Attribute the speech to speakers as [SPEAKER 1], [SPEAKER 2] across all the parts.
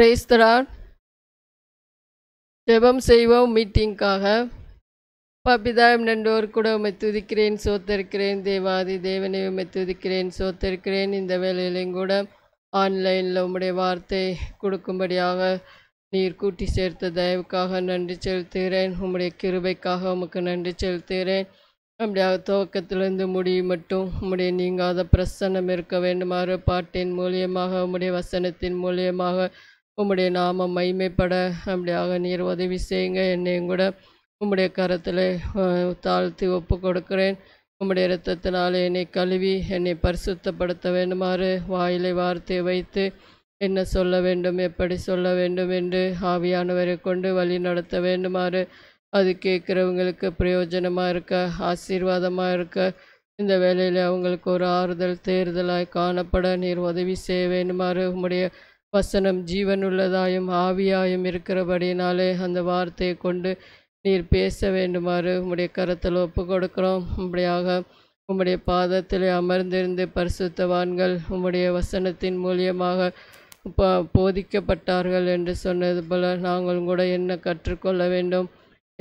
[SPEAKER 1] பிரேஸ்தரார்
[SPEAKER 2] ஜெபம் செய்வோம் மீட்டிங்க்காக பபிதாயம் நண்டோர் கூட உமை துதிக்கிறேன் சோத்திருக்கிறேன் தேவாதி தேவனை உமை துதிக்கிறேன் சோத்திருக்கிறேன் இந்த வேலையிலையும் கூட ஆன்லைனில் உம்முடைய வார்த்தை கொடுக்கும்படியாக நீர் கூட்டி சேர்த்த தயவுக்காக நன்றி செலுத்துகிறேன் உம்முடைய கிருபைக்காக உமக்கு நன்றி செலுத்துகிறேன் அப்படியாக துவக்கத்திலிருந்து முடியும் மட்டும் உம்முடைய நீங்காத பிரசன்னம் இருக்க வேண்டுமாறு பாட்டின் மூலியமாக உம்முடைய வசனத்தின் மூலியமாக உம்முடைய நாமம் மைமைப்பட அப்படியாக நீர் உதவி செய்யுங்க என்னையும் கூட உம்முடைய கரத்தில் தாழ்த்தி ஒப்பு கொடுக்கிறேன் உம்முடைய இரத்தத்தினால் என்னை கழுவி என்னை பரிசுத்தப்படுத்த வேண்டுமாறு வாயிலை வார்த்தையை வைத்து என்ன சொல்ல வேண்டும் எப்படி சொல்ல வேண்டும் என்று ஆவியானவரை கொண்டு வழி நடத்த வேண்டுமாறு அது கேட்குறவங்களுக்கு பிரயோஜனமாக இருக்க ஆசீர்வாதமாக இருக்க இந்த வேலையில் அவங்களுக்கு ஒரு ஆறுதல் தேர்தலாக காணப்பட நீர் உதவி செய்ய வேண்டுமாறு உம்முடைய வசனம் ஜீவனுள்ளதாயும் ஆவியாயும் இருக்கிறபடினாலே அந்த வார்த்தையை கொண்டு நீர் பேச வேண்டுமாறு உம்முடைய கரத்தில் ஒப்பு கொடுக்குறோம் இப்படியாக உம்முடைய பாதத்தில் அமர்ந்திருந்து பரிசுத்தவான்கள் உம்முடைய வசனத்தின் மூலியமாக போதிக்கப்பட்டார்கள் என்று சொன்னது போல நாங்கள் கூட என்ன கற்றுக்கொள்ள வேண்டும்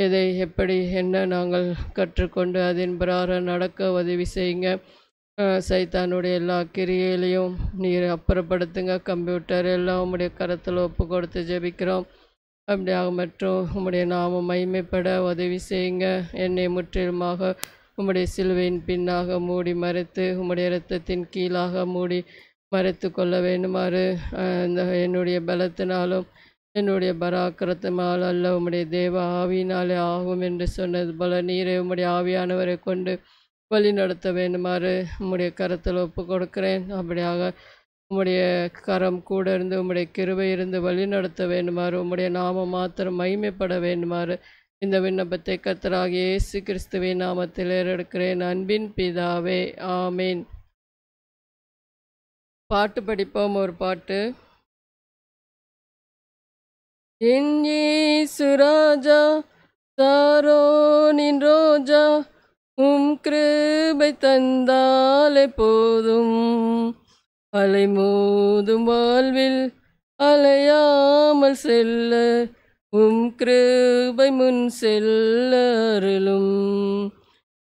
[SPEAKER 2] இதை எப்படி என்ன நாங்கள் கற்றுக்கொண்டு அதன் பிறார நடக்க உதவி செய்யுங்க சைத்தானுடைய எல்லா கிரியையிலையும் நீர் அப்புறப்படுத்துங்க கம்ப்யூட்டர் எல்லாம் உம்முடைய கரத்தில் ஒப்பு கொடுத்து ஜபிக்கிறோம் அப்படியாக மற்றும் உம்முடைய நாம மைமைப்பட உதவி செய்யுங்க என்னை முற்றிலுமாக உம்முடைய சிலுவையின் பின்னாக மூடி மறைத்து உம்முடைய இரத்தத்தின் கீழாக மூடி மறைத்து கொள்ள வேண்டுமாறு இந்த என்னுடைய பலத்தினாலும் என்னுடைய பராக்கிரத்தினால் அல்ல உம்முடைய தேவ ஆவியினாலே ஆகும் என்று சொன்னது போல நீரை உம்முடைய ஆவியானவரை கொண்டு வழி நடத்த வேண்டுமாறு உம்முடைய கரத்தில் ஒப்பு கொடுக்கிறேன் அப்படியாக உம்முடைய கரம் கூட இருந்து உம்முடைய கிருவை இருந்து வழி நடத்த வேண்டுமாறு உம்முடைய நாமம் மாத்திரம் மகிமைப்பட வேண்டுமாறு இந்த விண்ணப்பத்தை கத்தராக இயேசு கிறிஸ்துவின் நாமத்தில் ஏறெடுக்கிறேன் அன்பின் பிதாவே ஆமீன்
[SPEAKER 1] பாட்டு படிப்போம் ஒரு பாட்டு
[SPEAKER 2] என் ராஜா நின் ரோஜா உம் கிருபை தந்தாலே போதும் அலை மோதும் வாழ்வில் அலையாமல் செல்ல உம் கிருபை முன் செல்ல அருளும்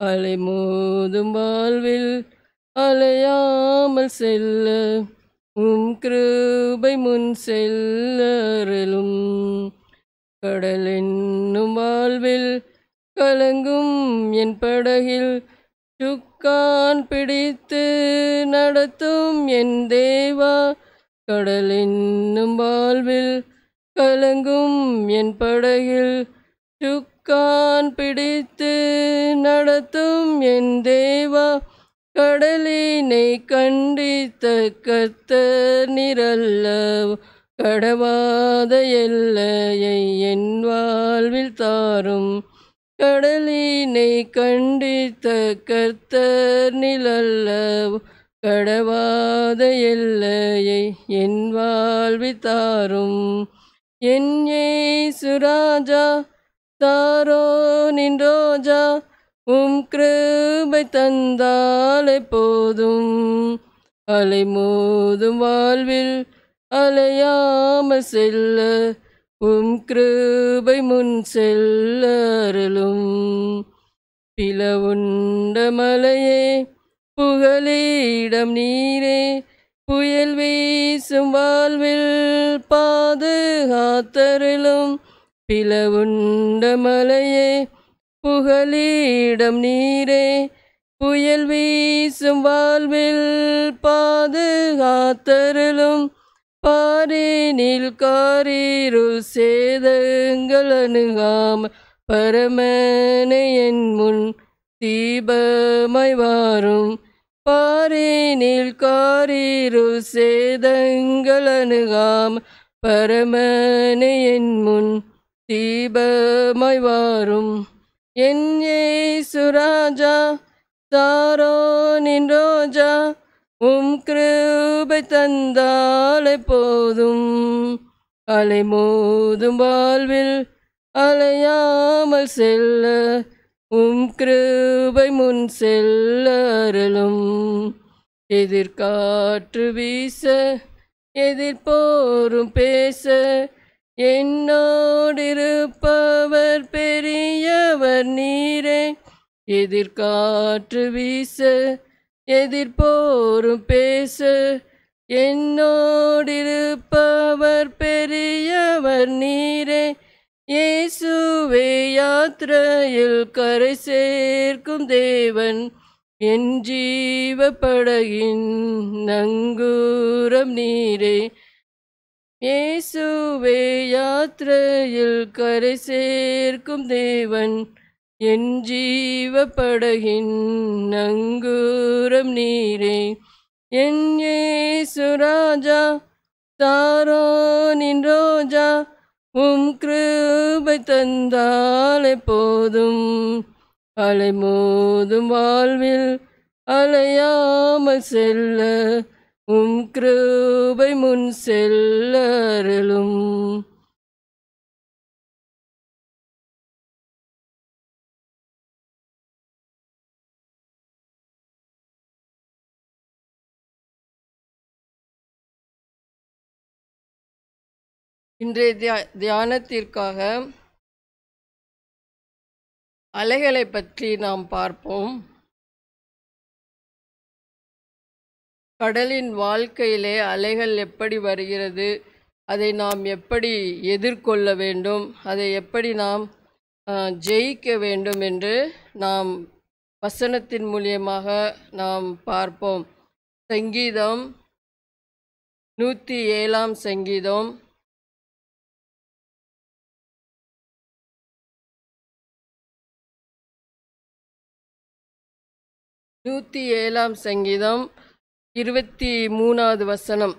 [SPEAKER 2] அலை மோதும் வாழ்வில் அலையாமல் செல்ல உம் கிருபை முன் செல்ல அருளும் கடல் என்னும் வாழ்வில் கலங்கும் என் படகில் சுக்கான் பிடித்து நடத்தும் என் தேவா கடலென்னும் வாழ்வில் கலங்கும் என் படகில் சுக்கான் பிடித்து நடத்தும் என் தேவா கடலினை கண்டித்த கத்த நிரல்ல கடவாத எல்லையை என் வாழ்வில் தாரும் கடலினை கண்டித்த கர்த்தர் நிழல்ல கடவாத எல்லையை என் வாழ்வித்தாரும் என் சுராஜா தாரோ நின்றோஜா உம் கிருபை தந்தாலே போதும் அலை மோதும் வாழ்வில் அலையாம செல்ல உம் கிருபை முன் செல்லருளும் பிளவுண்ட மலையே புகலிடம் நீரே புயல் வீசும் வாழ்வில் பாதுகாத்தருளும் பிளவுண்ட மலையே புகலிடம் நீரே புயல் வீசும் வாழ்வில் பாதுகாத்தருளும் பாரினில் காரீரு சேதங்கள் அணுகாம பரமனையன் முன் தீபமாய் வாரும் பாரினில் காரீரு சேதங்கள் அணுகாம பரமனையன் முன் தீபமாய் வாரும் என் ஏசுராஜா தாரோ நின் ரோஜா உம் கிருபை தந்தாலை போதும் அலை மோதும் வாழ்வில் அலையாமல் செல்ல உம் கிருபை முன் செல்ல அருளும் எதிர்காற்று வீச எதிர்போரும் பேச என்னோடிருப்பவர் பெரியவர் நீரே எதிர்காற்று வீச எதிர்போரும் பேச என்னோடிருப்பவர் பெரியவர் நீரே இயேசுவே யாத்திரையில் கரை சேர்க்கும் தேவன் என் ஜீவப்படகின் நங்கூரம் நீரே இயேசுவே யாத்திரையில் கரை சேர்க்கும் தேவன் என் ஜீவப்படகின் நங்கூரம் நீரே என் ஏசுராஜா தாரோனின் ரோஜா உம் கிருபை தந்தாலே போதும் அலை மோதும் வாழ்வில் அலையாமல் செல்ல உம் கிருபை முன் செல்லும்
[SPEAKER 3] இன்றைய தியா தியானத்திற்காக அலைகளை பற்றி நாம்
[SPEAKER 1] பார்ப்போம் கடலின்
[SPEAKER 2] வாழ்க்கையிலே அலைகள் எப்படி வருகிறது அதை நாம் எப்படி எதிர்கொள்ள வேண்டும் அதை எப்படி நாம் ஜெயிக்க வேண்டும் என்று நாம் வசனத்தின் மூலியமாக நாம் பார்ப்போம் சங்கீதம்
[SPEAKER 1] நூற்றி ஏழாம் சங்கீதம்
[SPEAKER 3] நூற்றி ஏழாம் சங்கீதம் இருபத்தி
[SPEAKER 1] மூணாவது வசனம்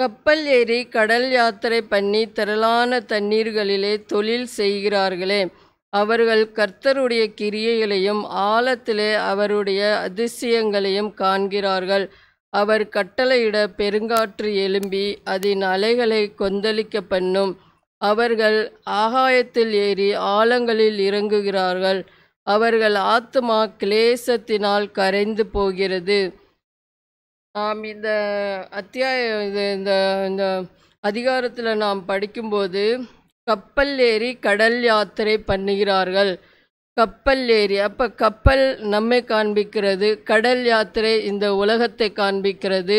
[SPEAKER 1] கப்பல்
[SPEAKER 2] ஏறி கடல் யாத்திரை பண்ணி திரளான தண்ணீர்களிலே தொழில் செய்கிறார்களே அவர்கள் கர்த்தருடைய கிரியைகளையும் ஆழத்திலே அவருடைய அதிசயங்களையும் காண்கிறார்கள் அவர் கட்டளையிட பெருங்காற்று எழும்பி அதன் அலைகளை கொந்தளிக்க பண்ணும் அவர்கள் ஆகாயத்தில் ஏறி ஆழங்களில் இறங்குகிறார்கள் அவர்கள் ஆத்மா கிளேசத்தினால் கரைந்து போகிறது நாம் இந்த அத்தியாயம் இது இந்த இந்த அதிகாரத்தில் நாம் படிக்கும்போது கப்பல் ஏறி கடல் யாத்திரை பண்ணுகிறார்கள் கப்பல் ஏறி அப்போ கப்பல் நம்மை காண்பிக்கிறது கடல் யாத்திரை இந்த உலகத்தை காண்பிக்கிறது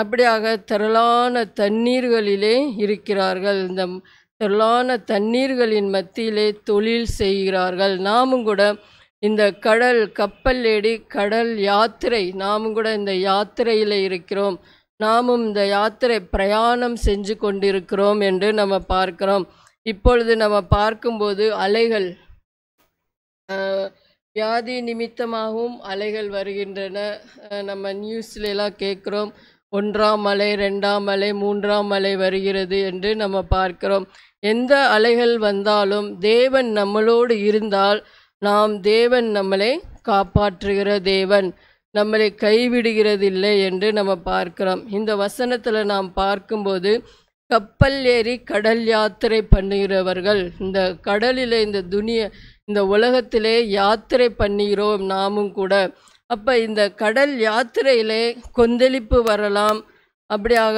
[SPEAKER 2] அப்படியாக திரளான தண்ணீர்களிலே இருக்கிறார்கள் இந்த திரளான தண்ணீர்களின் மத்தியிலே தொழில் செய்கிறார்கள் நாமும் கூட இந்த கடல் கப்பல் ஏடி கடல் யாத்திரை நாமும் கூட இந்த யாத்திரையில் இருக்கிறோம் நாமும் இந்த யாத்திரை பிரயாணம் செஞ்சு கொண்டிருக்கிறோம் என்று நம்ம பார்க்கிறோம் இப்பொழுது நம்ம பார்க்கும்போது அலைகள் வியாதி நிமித்தமாகவும் அலைகள் வருகின்றன நம்ம நியூஸ்லாம் கேட்குறோம் ஒன்றாம் மலை ரெண்டாம் மலை மூன்றாம் மலை வருகிறது என்று நம்ம பார்க்கிறோம் எந்த அலைகள் வந்தாலும் தேவன் நம்மளோடு இருந்தால் நாம் தேவன் நம்மளை காப்பாற்றுகிற தேவன் நம்மளை கைவிடுகிறதில்லை என்று நம்ம பார்க்கிறோம் இந்த வசனத்தில் நாம் பார்க்கும்போது கப்பல் ஏறி கடல் யாத்திரை பண்ணுகிறவர்கள் இந்த கடலில் இந்த துணிய இந்த உலகத்திலே யாத்திரை பண்ணுகிறோம் நாமும் கூட அப்போ இந்த கடல் யாத்திரையிலே கொந்தளிப்பு வரலாம் அப்படியாக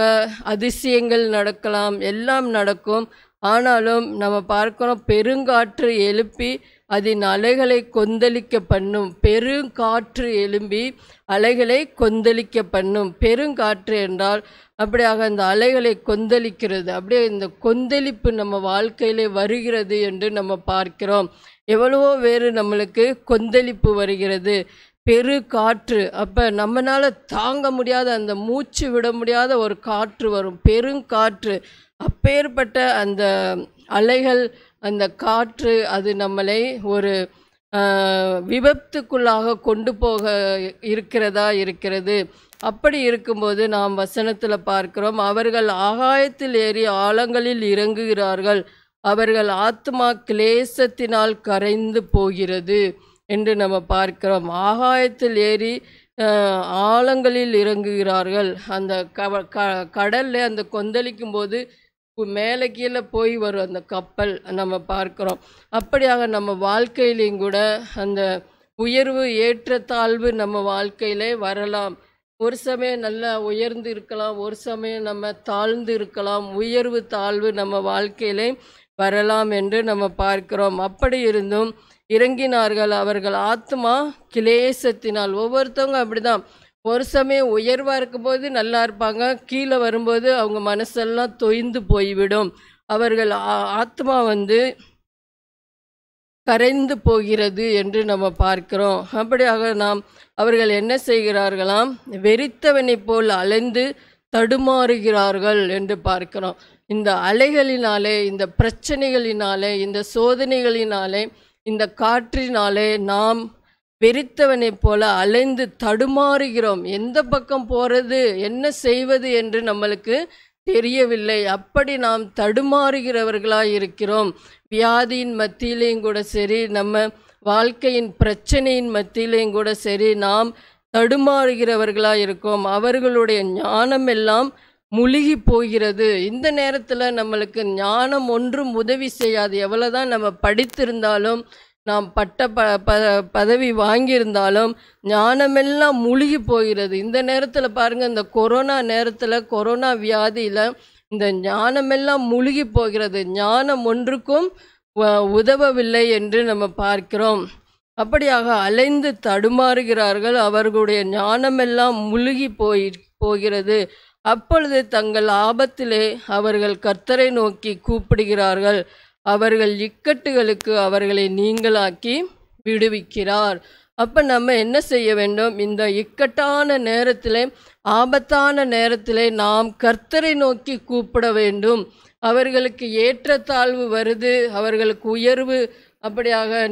[SPEAKER 2] அதிசயங்கள் நடக்கலாம் எல்லாம் நடக்கும் ஆனாலும் நம்ம பார்க்குறோம் பெருங்காற்று எழுப்பி அதன் அலைகளை கொந்தளிக்க பண்ணும் பெருங்காற்று எழும்பி அலைகளை கொந்தளிக்க பண்ணும் பெருங்காற்று என்றால் அப்படியாக அந்த அலைகளை கொந்தளிக்கிறது அப்படியே இந்த கொந்தளிப்பு நம்ம வாழ்க்கையிலே வருகிறது என்று நம்ம பார்க்கிறோம் எவ்வளவோ வேறு நம்மளுக்கு கொந்தளிப்பு வருகிறது பெரு காற்று அப்போ நம்மளால் தாங்க முடியாத அந்த மூச்சு விட முடியாத ஒரு காற்று வரும் பெருங்காற்று அப்பேற்பட்ட அந்த அலைகள் அந்த காற்று அது நம்மளை ஒரு விபத்துக்குள்ளாக கொண்டு போக இருக்கிறதா இருக்கிறது அப்படி இருக்கும்போது நாம் வசனத்தில் பார்க்கிறோம் அவர்கள் ஆகாயத்தில் ஏறி ஆழங்களில் இறங்குகிறார்கள் அவர்கள் ஆத்மா கிளேசத்தினால் கரைந்து போகிறது என்று நம்ம பார்க்கிறோம் ஆகாயத்தில் ஏறி ஆழங்களில் இறங்குகிறார்கள் அந்த க கடலில் அந்த கொந்தளிக்கும் போது மேலே கீழே போய் வரும் அந்த கப்பல் நம்ம பார்க்குறோம் அப்படியாக நம்ம வாழ்க்கையிலையும் கூட அந்த உயர்வு ஏற்றத்தாழ்வு நம்ம வாழ்க்கையிலே வரலாம் ஒரு சமயம் நல்லா உயர்ந்து இருக்கலாம் ஒரு சமயம் நம்ம தாழ்ந்து இருக்கலாம் உயர்வு தாழ்வு நம்ம வாழ்க்கையிலே வரலாம் என்று நம்ம பார்க்கிறோம் அப்படி இருந்தும் இறங்கினார்கள் அவர்கள் ஆத்மா கிளேசத்தினால் ஒவ்வொருத்தவங்க அப்படி தான் ஒரு சமயம் உயர்வாக இருக்கும்போது நல்லா இருப்பாங்க கீழே வரும்போது அவங்க மனசெல்லாம் தொய்ந்து போய்விடும் அவர்கள் ஆத்மா வந்து கரைந்து போகிறது என்று நம்ம பார்க்கிறோம் அப்படியாக நாம் அவர்கள் என்ன செய்கிறார்களாம் வெறித்தவனை போல் அலைந்து தடுமாறுகிறார்கள் என்று பார்க்கிறோம் இந்த அலைகளினாலே இந்த பிரச்சனைகளினாலே இந்த சோதனைகளினாலே இந்த காற்றினாலே நாம் வெறித்தவனைப் போல அலைந்து தடுமாறுகிறோம் எந்த பக்கம் போகிறது என்ன செய்வது என்று நம்மளுக்கு தெரியவில்லை அப்படி நாம் தடுமாறுகிறவர்களாக இருக்கிறோம் வியாதியின் மத்தியிலையும் கூட சரி நம்ம வாழ்க்கையின் பிரச்சனையின் மத்தியிலையும் கூட சரி நாம் தடுமாறுகிறவர்களாக இருக்கோம் அவர்களுடைய ஞானம் எல்லாம் முழுகி போகிறது இந்த நேரத்தில் நம்மளுக்கு ஞானம் ஒன்றும் உதவி செய்யாது எவ்வளோதான் நம்ம படித்திருந்தாலும் நாம் பட்ட ப ப பதவி வாங்கியிருந்தாலும் ஞானமெல்லாம் மூழ்கி போகிறது இந்த நேரத்தில் பாருங்கள் இந்த கொரோனா நேரத்தில் கொரோனா வியாதியில் இந்த ஞானமெல்லாம் மூழ்கி போகிறது ஞானம் ஒன்றுக்கும் உதவவில்லை என்று நம்ம பார்க்கிறோம் அப்படியாக அலைந்து தடுமாறுகிறார்கள் அவர்களுடைய ஞானமெல்லாம் முழுகி போய் போகிறது அப்பொழுது தங்கள் ஆபத்திலே அவர்கள் கர்த்தரை நோக்கி கூப்பிடுகிறார்கள் அவர்கள் இக்கட்டுகளுக்கு அவர்களை நீங்களாக்கி விடுவிக்கிறார் அப்போ நம்ம என்ன செய்ய வேண்டும் இந்த இக்கட்டான நேரத்தில் ஆபத்தான நேரத்தில் நாம் கர்த்தரை நோக்கி கூப்பிட வேண்டும் அவர்களுக்கு ஏற்றத்தாழ்வு வருது அவர்களுக்கு உயர்வு அப்படியாக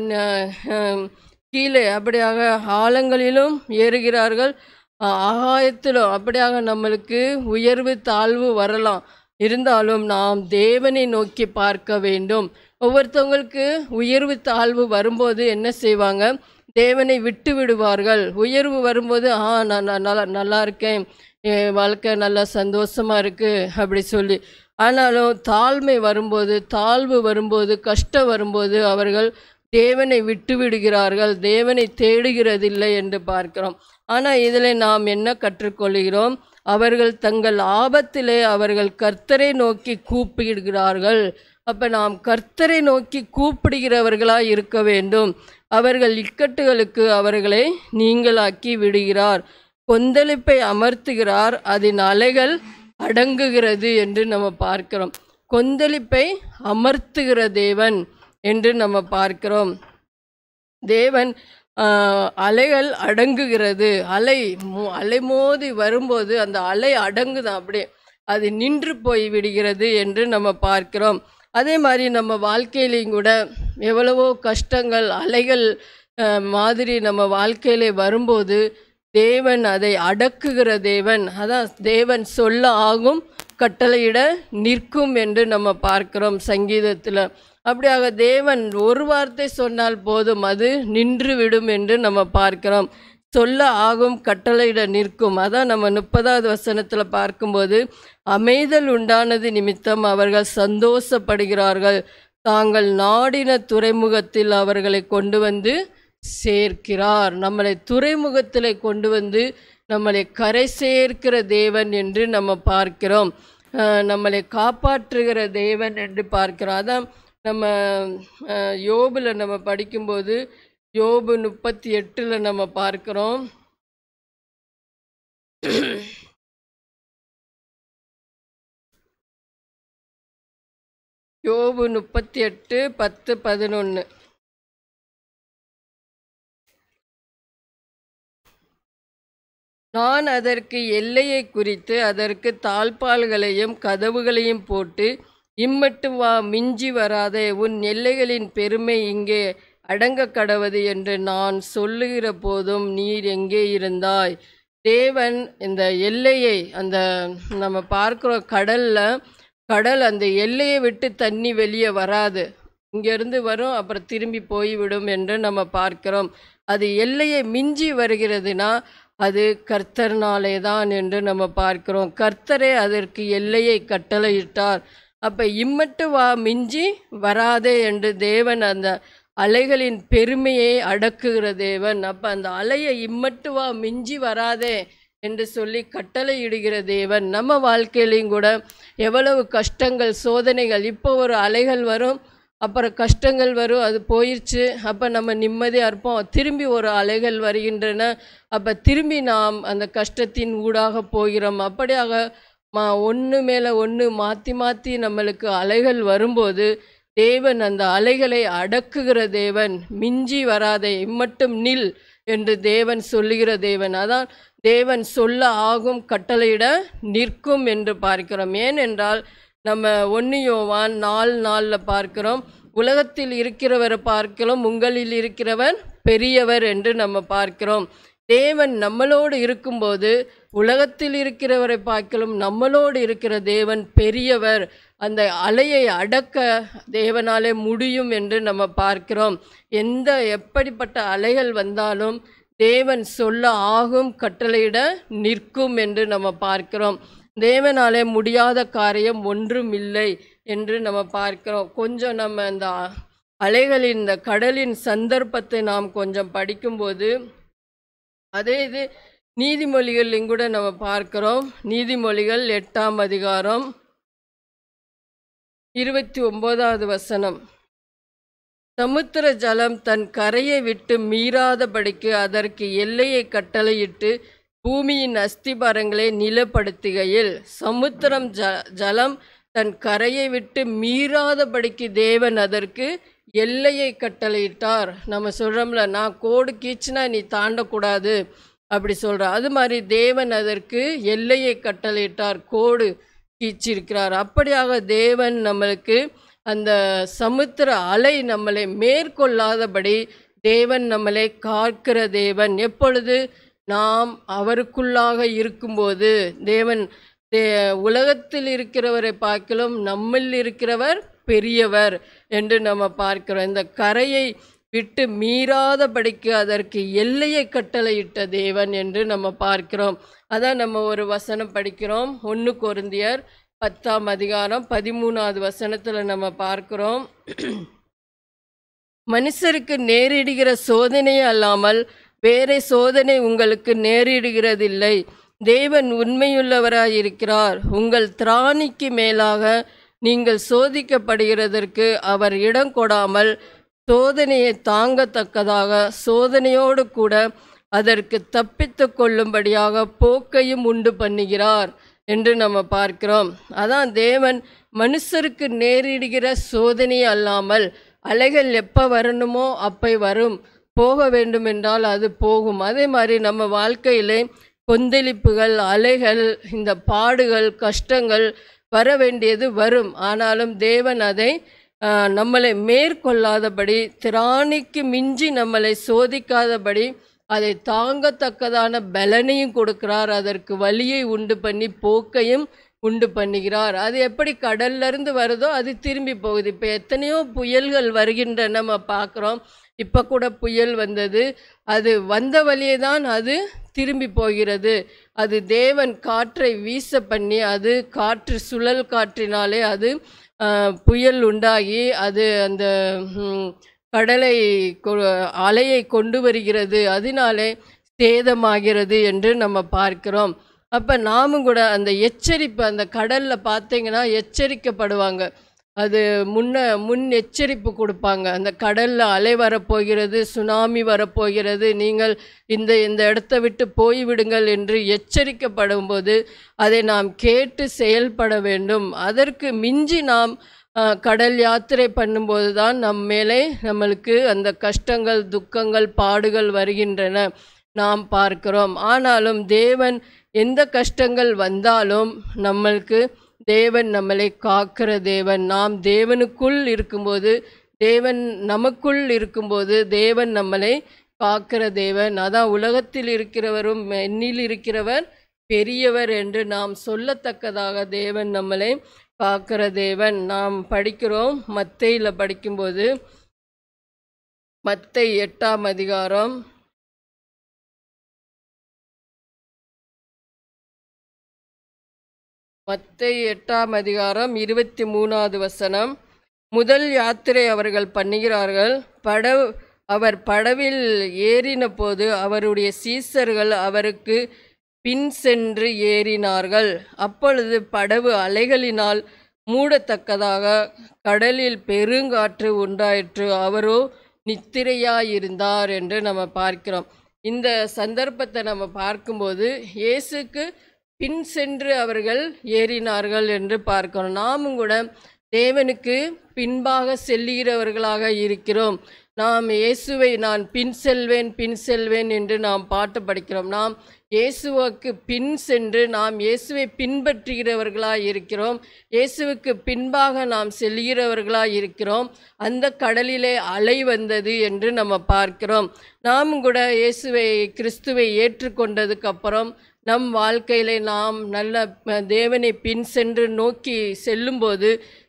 [SPEAKER 2] கீழே அப்படியாக ஆழங்களிலும் ஏறுகிறார்கள் ஆகாயத்திலும் அப்படியாக நம்மளுக்கு உயர்வு தாழ்வு வரலாம் இருந்தாலும் நாம் தேவனை நோக்கி பார்க்க வேண்டும் ஒவ்வொருத்தவங்களுக்கு உயர்வு தாழ்வு வரும்போது என்ன செய்வாங்க தேவனை விட்டு விடுவார்கள் உயர்வு வரும்போது ஆ நான் நல்லா நல்லா இருக்கேன் என் வாழ்க்கை நல்லா சந்தோஷமாக இருக்குது அப்படி சொல்லி ஆனாலும் தாழ்மை வரும்போது தாழ்வு வரும்போது கஷ்டம் வரும்போது அவர்கள் தேவனை விட்டு விடுகிறார்கள் தேவனை தேடுகிறதில்லை என்று பார்க்கிறோம் ஆனால் இதில் நாம் என்ன கற்றுக்கொள்கிறோம் அவர்கள் தங்கள் ஆபத்திலே அவர்கள் கர்த்தரை நோக்கி கூப்பிடுகிறார்கள் அப்போ நாம் கர்த்தரை நோக்கி கூப்பிடுகிறவர்களாக இருக்க வேண்டும் அவர்கள் இக்கட்டுகளுக்கு அவர்களை நீங்களாக்கி விடுகிறார் கொந்தளிப்பை அமர்த்துகிறார் அதன் அலைகள் அடங்குகிறது என்று நம்ம பார்க்கிறோம் கொந்தளிப்பை அமர்த்துகிற தேவன் என்று நம்ம பார்க்கிறோம் தேவன் அலைகள் அடங்குகிறது அலை அலை மோதி வரும்போது அந்த அலை அடங்குதான் அப்படியே அது நின்று போய் விடுகிறது என்று நம்ம பார்க்கிறோம் அதே மாதிரி நம்ம வாழ்க்கையிலையும் கூட எவ்வளவோ கஷ்டங்கள் அலைகள் மாதிரி நம்ம வாழ்க்கையிலே வரும்போது தேவன் அதை அடக்குகிற தேவன் அதான் தேவன் சொல்ல ஆகும் கட்டளையிட நிற்கும் என்று நம்ம பார்க்கிறோம் சங்கீதத்தில் அப்படியாக தேவன் ஒரு வார்த்தை சொன்னால் போதும் அது நின்று விடும் என்று நம்ம பார்க்கிறோம் சொல்ல ஆகும் கட்டளையிட நிற்கும் அதான் நம்ம முப்பதாவது வசனத்தில் பார்க்கும்போது அமைதல் உண்டானது நிமித்தம் அவர்கள் சந்தோஷப்படுகிறார்கள் தாங்கள் நாடின துறைமுகத்தில் அவர்களை கொண்டு வந்து சேர்க்கிறார் நம்மளை துறைமுகத்தில் கொண்டு வந்து நம்மளை கரை சேர்க்கிற தேவன் என்று நம்ம பார்க்கிறோம் நம்மளை காப்பாற்றுகிற தேவன் என்று பார்க்கிறோம் அதான் நம்ம யோபில் நம்ம படிக்கும்போது யோபு முப்பத்தி எட்டில் நம்ம பார்க்குறோம்
[SPEAKER 3] யோபு முப்பத்தி எட்டு பத்து பதினொன்று
[SPEAKER 2] நான் அதற்கு எல்லையை குறித்து அதற்கு தாழ்பால்களையும் கதவுகளையும் போட்டு இம்மட்டும் வா மிஞ்சி வராதே உன் எல்லைகளின் பெருமை இங்கே அடங்க கடவது என்று நான் சொல்லுகிற போதும் நீர் எங்கே இருந்தாய் தேவன் இந்த எல்லையை அந்த நம்ம பார்க்குற கடலில் கடல் அந்த எல்லையை விட்டு தண்ணி வெளியே வராது இங்கேருந்து வரும் அப்புறம் திரும்பி போய்விடும் என்று நம்ம பார்க்கிறோம் அது எல்லையை மிஞ்சி வருகிறதுனா அது கர்த்தர்னாலே தான் என்று நம்ம பார்க்கிறோம் கர்த்தரே அதற்கு எல்லையை கட்டளையிட்டார் அப்போ இம்மட்டு வா மிஞ்சி வராதே என்று தேவன் அந்த அலைகளின் பெருமையை அடக்குகிற தேவன் அப்போ அந்த அலையை இம்மட்டு வா மிஞ்சி வராதே என்று சொல்லி கட்டளை இடுகிற தேவன் நம்ம வாழ்க்கையிலையும் கூட எவ்வளவு கஷ்டங்கள் சோதனைகள் இப்போ ஒரு அலைகள் வரும் அப்புறம் கஷ்டங்கள் வரும் அது போயிடுச்சு அப்போ நம்ம நிம்மதியாக இருப்போம் திரும்பி ஒரு அலைகள் வருகின்றன அப்போ திரும்பி நாம் அந்த கஷ்டத்தின் ஊடாக போகிறோம் அப்படியாக மா ஒன்று மேலே ஒன்று மாற்றி மாற்றி நம்மளுக்கு அலைகள் வரும்போது தேவன் அந்த அலைகளை அடக்குகிற தேவன் மிஞ்சி வராதே இம்மட்டும் நில் என்று தேவன் சொல்லுகிற தேவன் அதான் தேவன் சொல்ல ஆகும் கட்டளையிட நிற்கும் என்று பார்க்கிறோம் ஏனென்றால் நம்ம ஒன்று நாள் நாலு நாளில் பார்க்கிறோம் உலகத்தில் இருக்கிறவரை பார்க்கிறோம் உங்களில் இருக்கிறவர் பெரியவர் என்று நம்ம பார்க்கிறோம் தேவன் நம்மளோடு இருக்கும்போது உலகத்தில் இருக்கிறவரை பார்க்கலும் நம்மளோடு இருக்கிற தேவன் பெரியவர் அந்த அலையை அடக்க தேவனாலே முடியும் என்று நம்ம பார்க்கிறோம் எந்த எப்படிப்பட்ட அலைகள் வந்தாலும் தேவன் சொல்ல ஆகும் கட்டளையிட நிற்கும் என்று நம்ம பார்க்கிறோம் தேவனாலே முடியாத காரியம் ஒன்றும் இல்லை என்று நம்ம பார்க்கிறோம் கொஞ்சம் நம்ம அந்த அலைகளின் இந்த கடலின் சந்தர்ப்பத்தை நாம் கொஞ்சம் படிக்கும்போது அதே இது நீதிமொழிகள் கூட நம்ம பார்க்குறோம் நீதிமொழிகள் எட்டாம் அதிகாரம் இருபத்தி ஒம்போதாவது வசனம் சமுத்திர ஜலம் தன் கரையை விட்டு மீறாதபடிக்கு அதற்கு எல்லையை கட்டளையிட்டு பூமியின் அஸ்திபாரங்களை நிலப்படுத்துகையில் சமுத்திரம் ஜ ஜலம் தன் கரையை விட்டு மீறாதபடிக்கு தேவன் அதற்கு எல்லையை கட்டளையிட்டார் நம்ம சொல்கிறோம்ல நான் கோடு கீச்சுனா நீ தாண்டக்கூடாது அப்படி சொல்கிறார் அது மாதிரி தேவன் அதற்கு எல்லையை கட்டளையிட்டார் கோடு கீச்சிருக்கிறார் அப்படியாக தேவன் நம்மளுக்கு அந்த சமுத்திர அலை நம்மளை மேற்கொள்ளாதபடி தேவன் நம்மளை காக்கிற தேவன் எப்பொழுது நாம் அவருக்குள்ளாக இருக்கும்போது தேவன் தே உலகத்தில் இருக்கிறவரை பார்க்கலும் நம்மில் இருக்கிறவர் பெரியவர் என்று நம்ம பார்க்கிறோம் இந்த கரையை விட்டு மீறாதபடிக்கு அதற்கு எல்லையை கட்டளையிட்ட தேவன் என்று நம்ம பார்க்கிறோம் அதான் நம்ம ஒரு வசனம் படிக்கிறோம் ஒன்று கொருந்தியர் பத்தாம் அதிகாரம் பதிமூணாவது வசனத்தில் நம்ம பார்க்கிறோம் மனுஷருக்கு நேரிடுகிற சோதனையே அல்லாமல் வேற சோதனை உங்களுக்கு நேரிடுகிறதில்லை தேவன் உண்மையுள்ளவராயிருக்கிறார் உங்கள் திராணிக்கு மேலாக நீங்கள் சோதிக்கப்படுகிறதற்கு அவர் இடம் கொடாமல் சோதனையை தாங்கத்தக்கதாக சோதனையோடு கூட அதற்கு தப்பித்து கொள்ளும்படியாக போக்கையும் உண்டு பண்ணுகிறார் என்று நம்ம பார்க்கிறோம் அதான் தேவன் மனுஷருக்கு நேரிடுகிற சோதனை அல்லாமல் அலைகள் எப்போ வரணுமோ அப்போ வரும் போக வேண்டுமென்றால் அது போகும் அதே மாதிரி நம்ம வாழ்க்கையிலே கொந்தளிப்புகள் அலைகள் இந்த பாடுகள் கஷ்டங்கள் வர வேண்டியது வரும் ஆனாலும் தேவன் அதை நம்மளை மேற்கொள்ளாதபடி திராணிக்கு மிஞ்சி நம்மளை சோதிக்காதபடி அதை தாங்கத்தக்கதான பலனையும் கொடுக்கிறார் அதற்கு வழியை உண்டு பண்ணி போக்கையும் உண்டு பண்ணுகிறார் அது எப்படி கடல்லேருந்து வருதோ அது திரும்பி போகுது இப்போ எத்தனையோ புயல்கள் வருகின்ற நம்ம பார்க்குறோம் இப்போ கூட புயல் வந்தது அது வந்த வழியே தான் அது திரும்பி போகிறது அது தேவன் காற்றை வீச பண்ணி அது காற்று சுழல் காற்றினாலே அது புயல் உண்டாகி அது அந்த கடலை அலையை கொண்டு வருகிறது அதனாலே சேதமாகிறது என்று நம்ம பார்க்கிறோம் அப்போ நாமும் கூட அந்த எச்சரிப்பு அந்த கடலில் பார்த்தீங்கன்னா எச்சரிக்கப்படுவாங்க அது முன்ன முன் எச்சரிப்பு கொடுப்பாங்க அந்த கடலில் அலை வரப்போகிறது சுனாமி வரப்போகிறது நீங்கள் இந்த இந்த இடத்த விட்டு போய்விடுங்கள் என்று எச்சரிக்கப்படும் போது அதை நாம் கேட்டு செயல்பட வேண்டும் அதற்கு மிஞ்சி நாம் கடல் யாத்திரை பண்ணும்போது தான் நம் மேலே நம்மளுக்கு அந்த கஷ்டங்கள் துக்கங்கள் பாடுகள் வருகின்றன நாம் பார்க்கிறோம் ஆனாலும் தேவன் எந்த கஷ்டங்கள் வந்தாலும் நம்மளுக்கு தேவன் நம்மளை காக்கிற தேவன் நாம் தேவனுக்குள் இருக்கும்போது தேவன் நமக்குள் இருக்கும்போது தேவன் நம்மளை காக்கிற தேவன் அதான் உலகத்தில் இருக்கிறவரும் எண்ணில் இருக்கிறவர் பெரியவர் என்று நாம் சொல்லத்தக்கதாக தேவன் நம்மளை காக்கிற தேவன் நாம் படிக்கிறோம் மத்தையில் படிக்கும்போது
[SPEAKER 1] மத்தை எட்டாம் அதிகாரம் மத்தை எட்டாம் அதிகாரம்
[SPEAKER 2] இருபத்தி மூணாவது வசனம் முதல் யாத்திரை அவர்கள் பண்ணுகிறார்கள் பட அவர் படவில் ஏறின போது அவருடைய சீசர்கள் அவருக்கு பின் சென்று ஏறினார்கள் அப்பொழுது படவு அலைகளினால் மூடத்தக்கதாக கடலில் பெருங்காற்று உண்டாயிற்று அவரோ நித்திரையாயிருந்தார் என்று நம்ம பார்க்கிறோம் இந்த சந்தர்ப்பத்தை நம்ம பார்க்கும்போது இயேசுக்கு பின் சென்று அவர்கள் ஏறினார்கள் என்று பார்க்கணும் நாமும் கூட தேவனுக்கு பின்பாக செல்லுகிறவர்களாக இருக்கிறோம் நாம் இயேசுவை நான் பின் செல்வேன் பின் செல்வேன் என்று நாம் பாட்டு படிக்கிறோம் நாம் இயேசுவுக்கு பின் சென்று நாம் இயேசுவை பின்பற்றுகிறவர்களாக இருக்கிறோம் இயேசுவுக்கு பின்பாக நாம் செல்கிறவர்களாக இருக்கிறோம் அந்த கடலிலே அலை வந்தது என்று நம்ம பார்க்கிறோம் நாம் கூட இயேசுவை கிறிஸ்துவை ஏற்றுக்கொண்டதுக்கப்புறம் நம் வாழ்க்கையில் நாம் நல்ல தேவனை பின் சென்று நோக்கி செல்லும்போது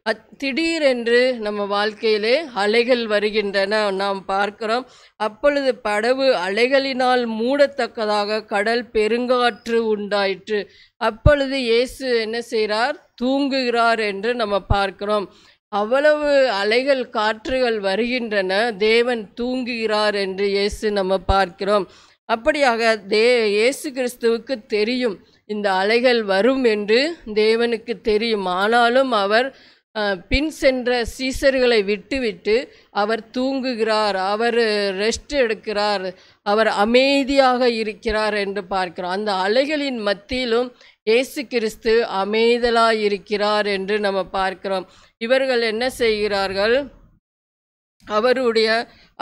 [SPEAKER 2] அத் திடீரென்று நம்ம வாழ்க்கையிலே அலைகள் வருகின்றன நாம் பார்க்கிறோம் அப்பொழுது படவு அலைகளினால் மூடத்தக்கதாக கடல் பெருங்காற்று உண்டாயிற்று அப்பொழுது இயேசு என்ன செய்கிறார் தூங்குகிறார் என்று நம்ம பார்க்கிறோம் அவ்வளவு அலைகள் காற்றுகள் வருகின்றன தேவன் தூங்குகிறார் என்று இயேசு நம்ம பார்க்கிறோம் அப்படியாக தே இயேசு கிறிஸ்துவுக்கு தெரியும் இந்த அலைகள் வரும் என்று தேவனுக்கு தெரியும் ஆனாலும் அவர் பின் சென்ற சீசர்களை விட்டுவிட்டு அவர் தூங்குகிறார் அவர் ரெஸ்ட் எடுக்கிறார் அவர் அமைதியாக இருக்கிறார் என்று பார்க்கிறோம் அந்த அலைகளின் மத்தியிலும் இயேசு கிறிஸ்து அமைதலாக இருக்கிறார் என்று நம்ம பார்க்கிறோம் இவர்கள் என்ன செய்கிறார்கள் அவருடைய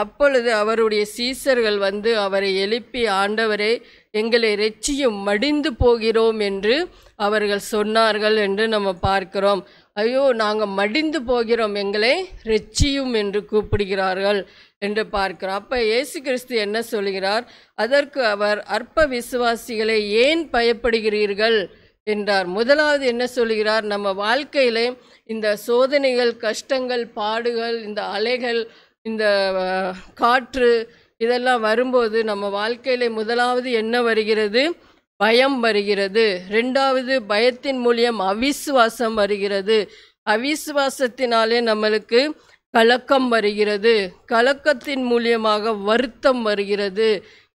[SPEAKER 2] அப்பொழுது அவருடைய சீசர்கள் வந்து அவரை எழுப்பி ஆண்டவரே எங்களை ரெச்சியும் மடிந்து போகிறோம் என்று அவர்கள் சொன்னார்கள் என்று நம்ம பார்க்கிறோம் ஐயோ நாங்கள் மடிந்து போகிறோம் எங்களை ரெச்சியும் என்று கூப்பிடுகிறார்கள் என்று பார்க்கிறோம் அப்போ இயேசு கிறிஸ்து என்ன சொல்கிறார் அதற்கு அவர் அற்ப விசுவாசிகளை ஏன் பயப்படுகிறீர்கள் என்றார் முதலாவது என்ன சொல்கிறார் நம்ம வாழ்க்கையில் இந்த சோதனைகள் கஷ்டங்கள் பாடுகள் இந்த அலைகள் இந்த காற்று இதெல்லாம் வரும்போது நம்ம வாழ்க்கையில் முதலாவது என்ன வருகிறது பயம் வருகிறது ரெண்டாவது பயத்தின் மூலியம் அவிசுவாசம் வருகிறது அவிசுவாசத்தினாலே நம்மளுக்கு கலக்கம் வருகிறது கலக்கத்தின் மூலியமாக வருத்தம் வருகிறது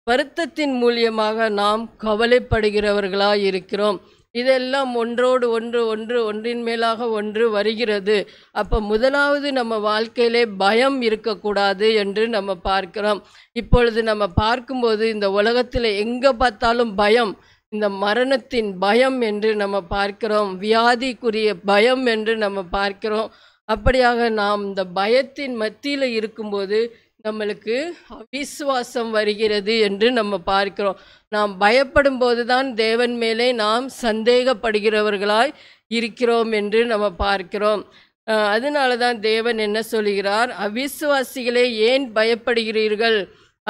[SPEAKER 2] வருத்தத்தின் மூலியமாக நாம் கவலைப்படுகிறவர்களாக இருக்கிறோம் இதெல்லாம் ஒன்றோடு ஒன்று ஒன்று ஒன்றின் மேலாக ஒன்று வருகிறது அப்போ முதலாவது நம்ம வாழ்க்கையிலே பயம் இருக்கக்கூடாது என்று நம்ம பார்க்கிறோம் இப்பொழுது நம்ம பார்க்கும்போது இந்த உலகத்தில் எங்கே பார்த்தாலும் பயம் இந்த மரணத்தின் பயம் என்று நம்ம பார்க்கிறோம் வியாதிக்குரிய பயம் என்று நம்ம பார்க்கிறோம் அப்படியாக நாம் இந்த பயத்தின் மத்தியில் இருக்கும்போது நம்மளுக்கு அவிசுவாசம் வருகிறது என்று நம்ம பார்க்கிறோம் நாம் பயப்படும் போது தான் தேவன் மேலே நாம் சந்தேகப்படுகிறவர்களாய் இருக்கிறோம் என்று நம்ம பார்க்கிறோம் அதனால தான் தேவன் என்ன சொல்கிறார் அவிசுவாசிகளே ஏன் பயப்படுகிறீர்கள்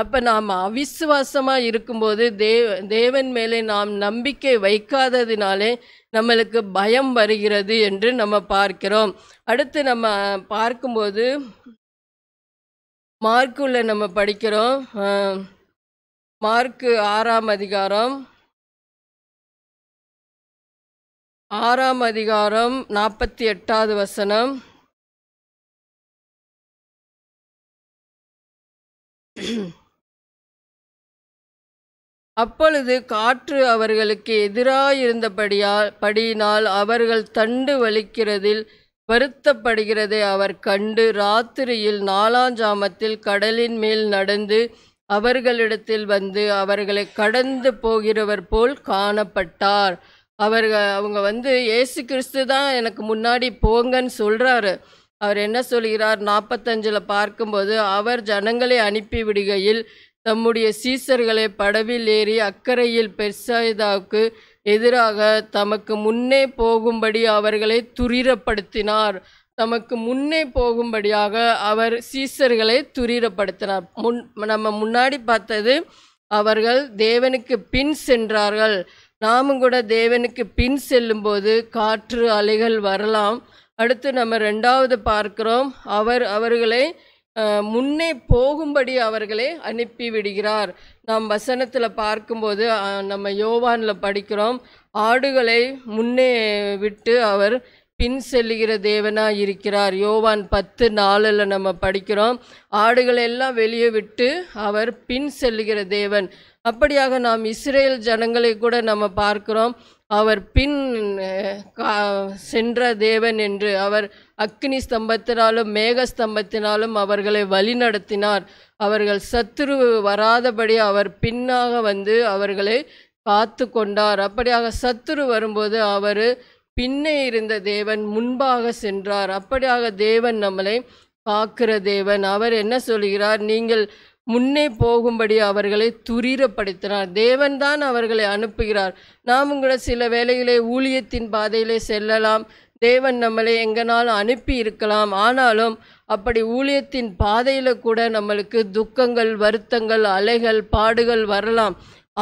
[SPEAKER 2] அப்போ நாம் அவிசுவாசமாக இருக்கும்போது தேவ தேவன் மேலே நாம் நம்பிக்கை வைக்காததினாலே நம்மளுக்கு பயம் வருகிறது என்று நம்ம பார்க்கிறோம் அடுத்து நம்ம பார்க்கும்போது மார்க்குள்ள
[SPEAKER 1] நம்ம படிக்கிறோம். மார்க்கு ஆறாம் அதிகாரம். ஆறாம் அதிகாரம் நாற்பத்தி எட்டாவது வசனம். அப்பொழுது காற்று
[SPEAKER 2] அவர்களுக்கு எதிராயிருந்தபடியால் படியினால் அவர்கள் தண்டு வலிக்கிறதில் வருத்தப்படுகிறதை அவர் கண்டு ராத்திரியில் நாலாஞ்சாமத்தில் கடலின் மேல் நடந்து அவர்களிடத்தில் வந்து அவர்களை கடந்து போகிறவர் போல் காணப்பட்டார் அவர்கள் அவங்க வந்து ஏசு கிறிஸ்து தான் எனக்கு முன்னாடி போங்கன்னு சொல்கிறாரு அவர் என்ன சொல்கிறார் நாற்பத்தஞ்சில் பார்க்கும்போது அவர் ஜனங்களை அனுப்பி விடுகையில் தம்முடைய சீசர்களை படவில் ஏறி அக்கறையில் பெர்சாயுதாவுக்கு எதிராக தமக்கு முன்னே போகும்படி அவர்களை துரிரப்படுத்தினார் தமக்கு முன்னே போகும்படியாக அவர் சீசர்களை துரிரப்படுத்தினார் முன் நம்ம முன்னாடி பார்த்தது அவர்கள் தேவனுக்கு பின் சென்றார்கள் நாமும் கூட தேவனுக்கு பின் செல்லும்போது காற்று அலைகள் வரலாம் அடுத்து நம்ம ரெண்டாவது பார்க்குறோம் அவர் அவர்களை முன்னே போகும்படி அவர்களை விடுகிறார் நாம் வசனத்தில் பார்க்கும்போது நம்ம யோவானில் படிக்கிறோம் ஆடுகளை முன்னே விட்டு அவர் பின் செல்லுகிற தேவனாக இருக்கிறார் யோவான் பத்து நாளில் நம்ம படிக்கிறோம் ஆடுகளை எல்லாம் வெளியே விட்டு அவர் பின் செல்லுகிற தேவன் அப்படியாக நாம் இஸ்ரேல் ஜனங்களை கூட நம்ம பார்க்கிறோம் அவர் பின் சென்ற தேவன் என்று அவர் அக்னி ஸ்தம்பத்தினாலும் மேக ஸ்தம்பத்தினாலும் அவர்களை வழிநடத்தினார் அவர்கள் சத்துரு வராதபடி அவர் பின்னாக வந்து அவர்களை காத்து கொண்டார் அப்படியாக சத்துரு வரும்போது அவர் பின்னே இருந்த தேவன் முன்பாக சென்றார் அப்படியாக தேவன் நம்மளை காக்கிற தேவன் அவர் என்ன சொல்கிறார் நீங்கள் முன்னே போகும்படி அவர்களை தேவன் தேவன்தான் அவர்களை அனுப்புகிறார் நாம் கூட சில வேளைகளை ஊழியத்தின் பாதையிலே செல்லலாம் தேவன் நம்மளை எங்கனாலும் அனுப்பி இருக்கலாம் ஆனாலும் அப்படி ஊழியத்தின் பாதையில் கூட நம்மளுக்கு துக்கங்கள் வருத்தங்கள் அலைகள் பாடுகள் வரலாம்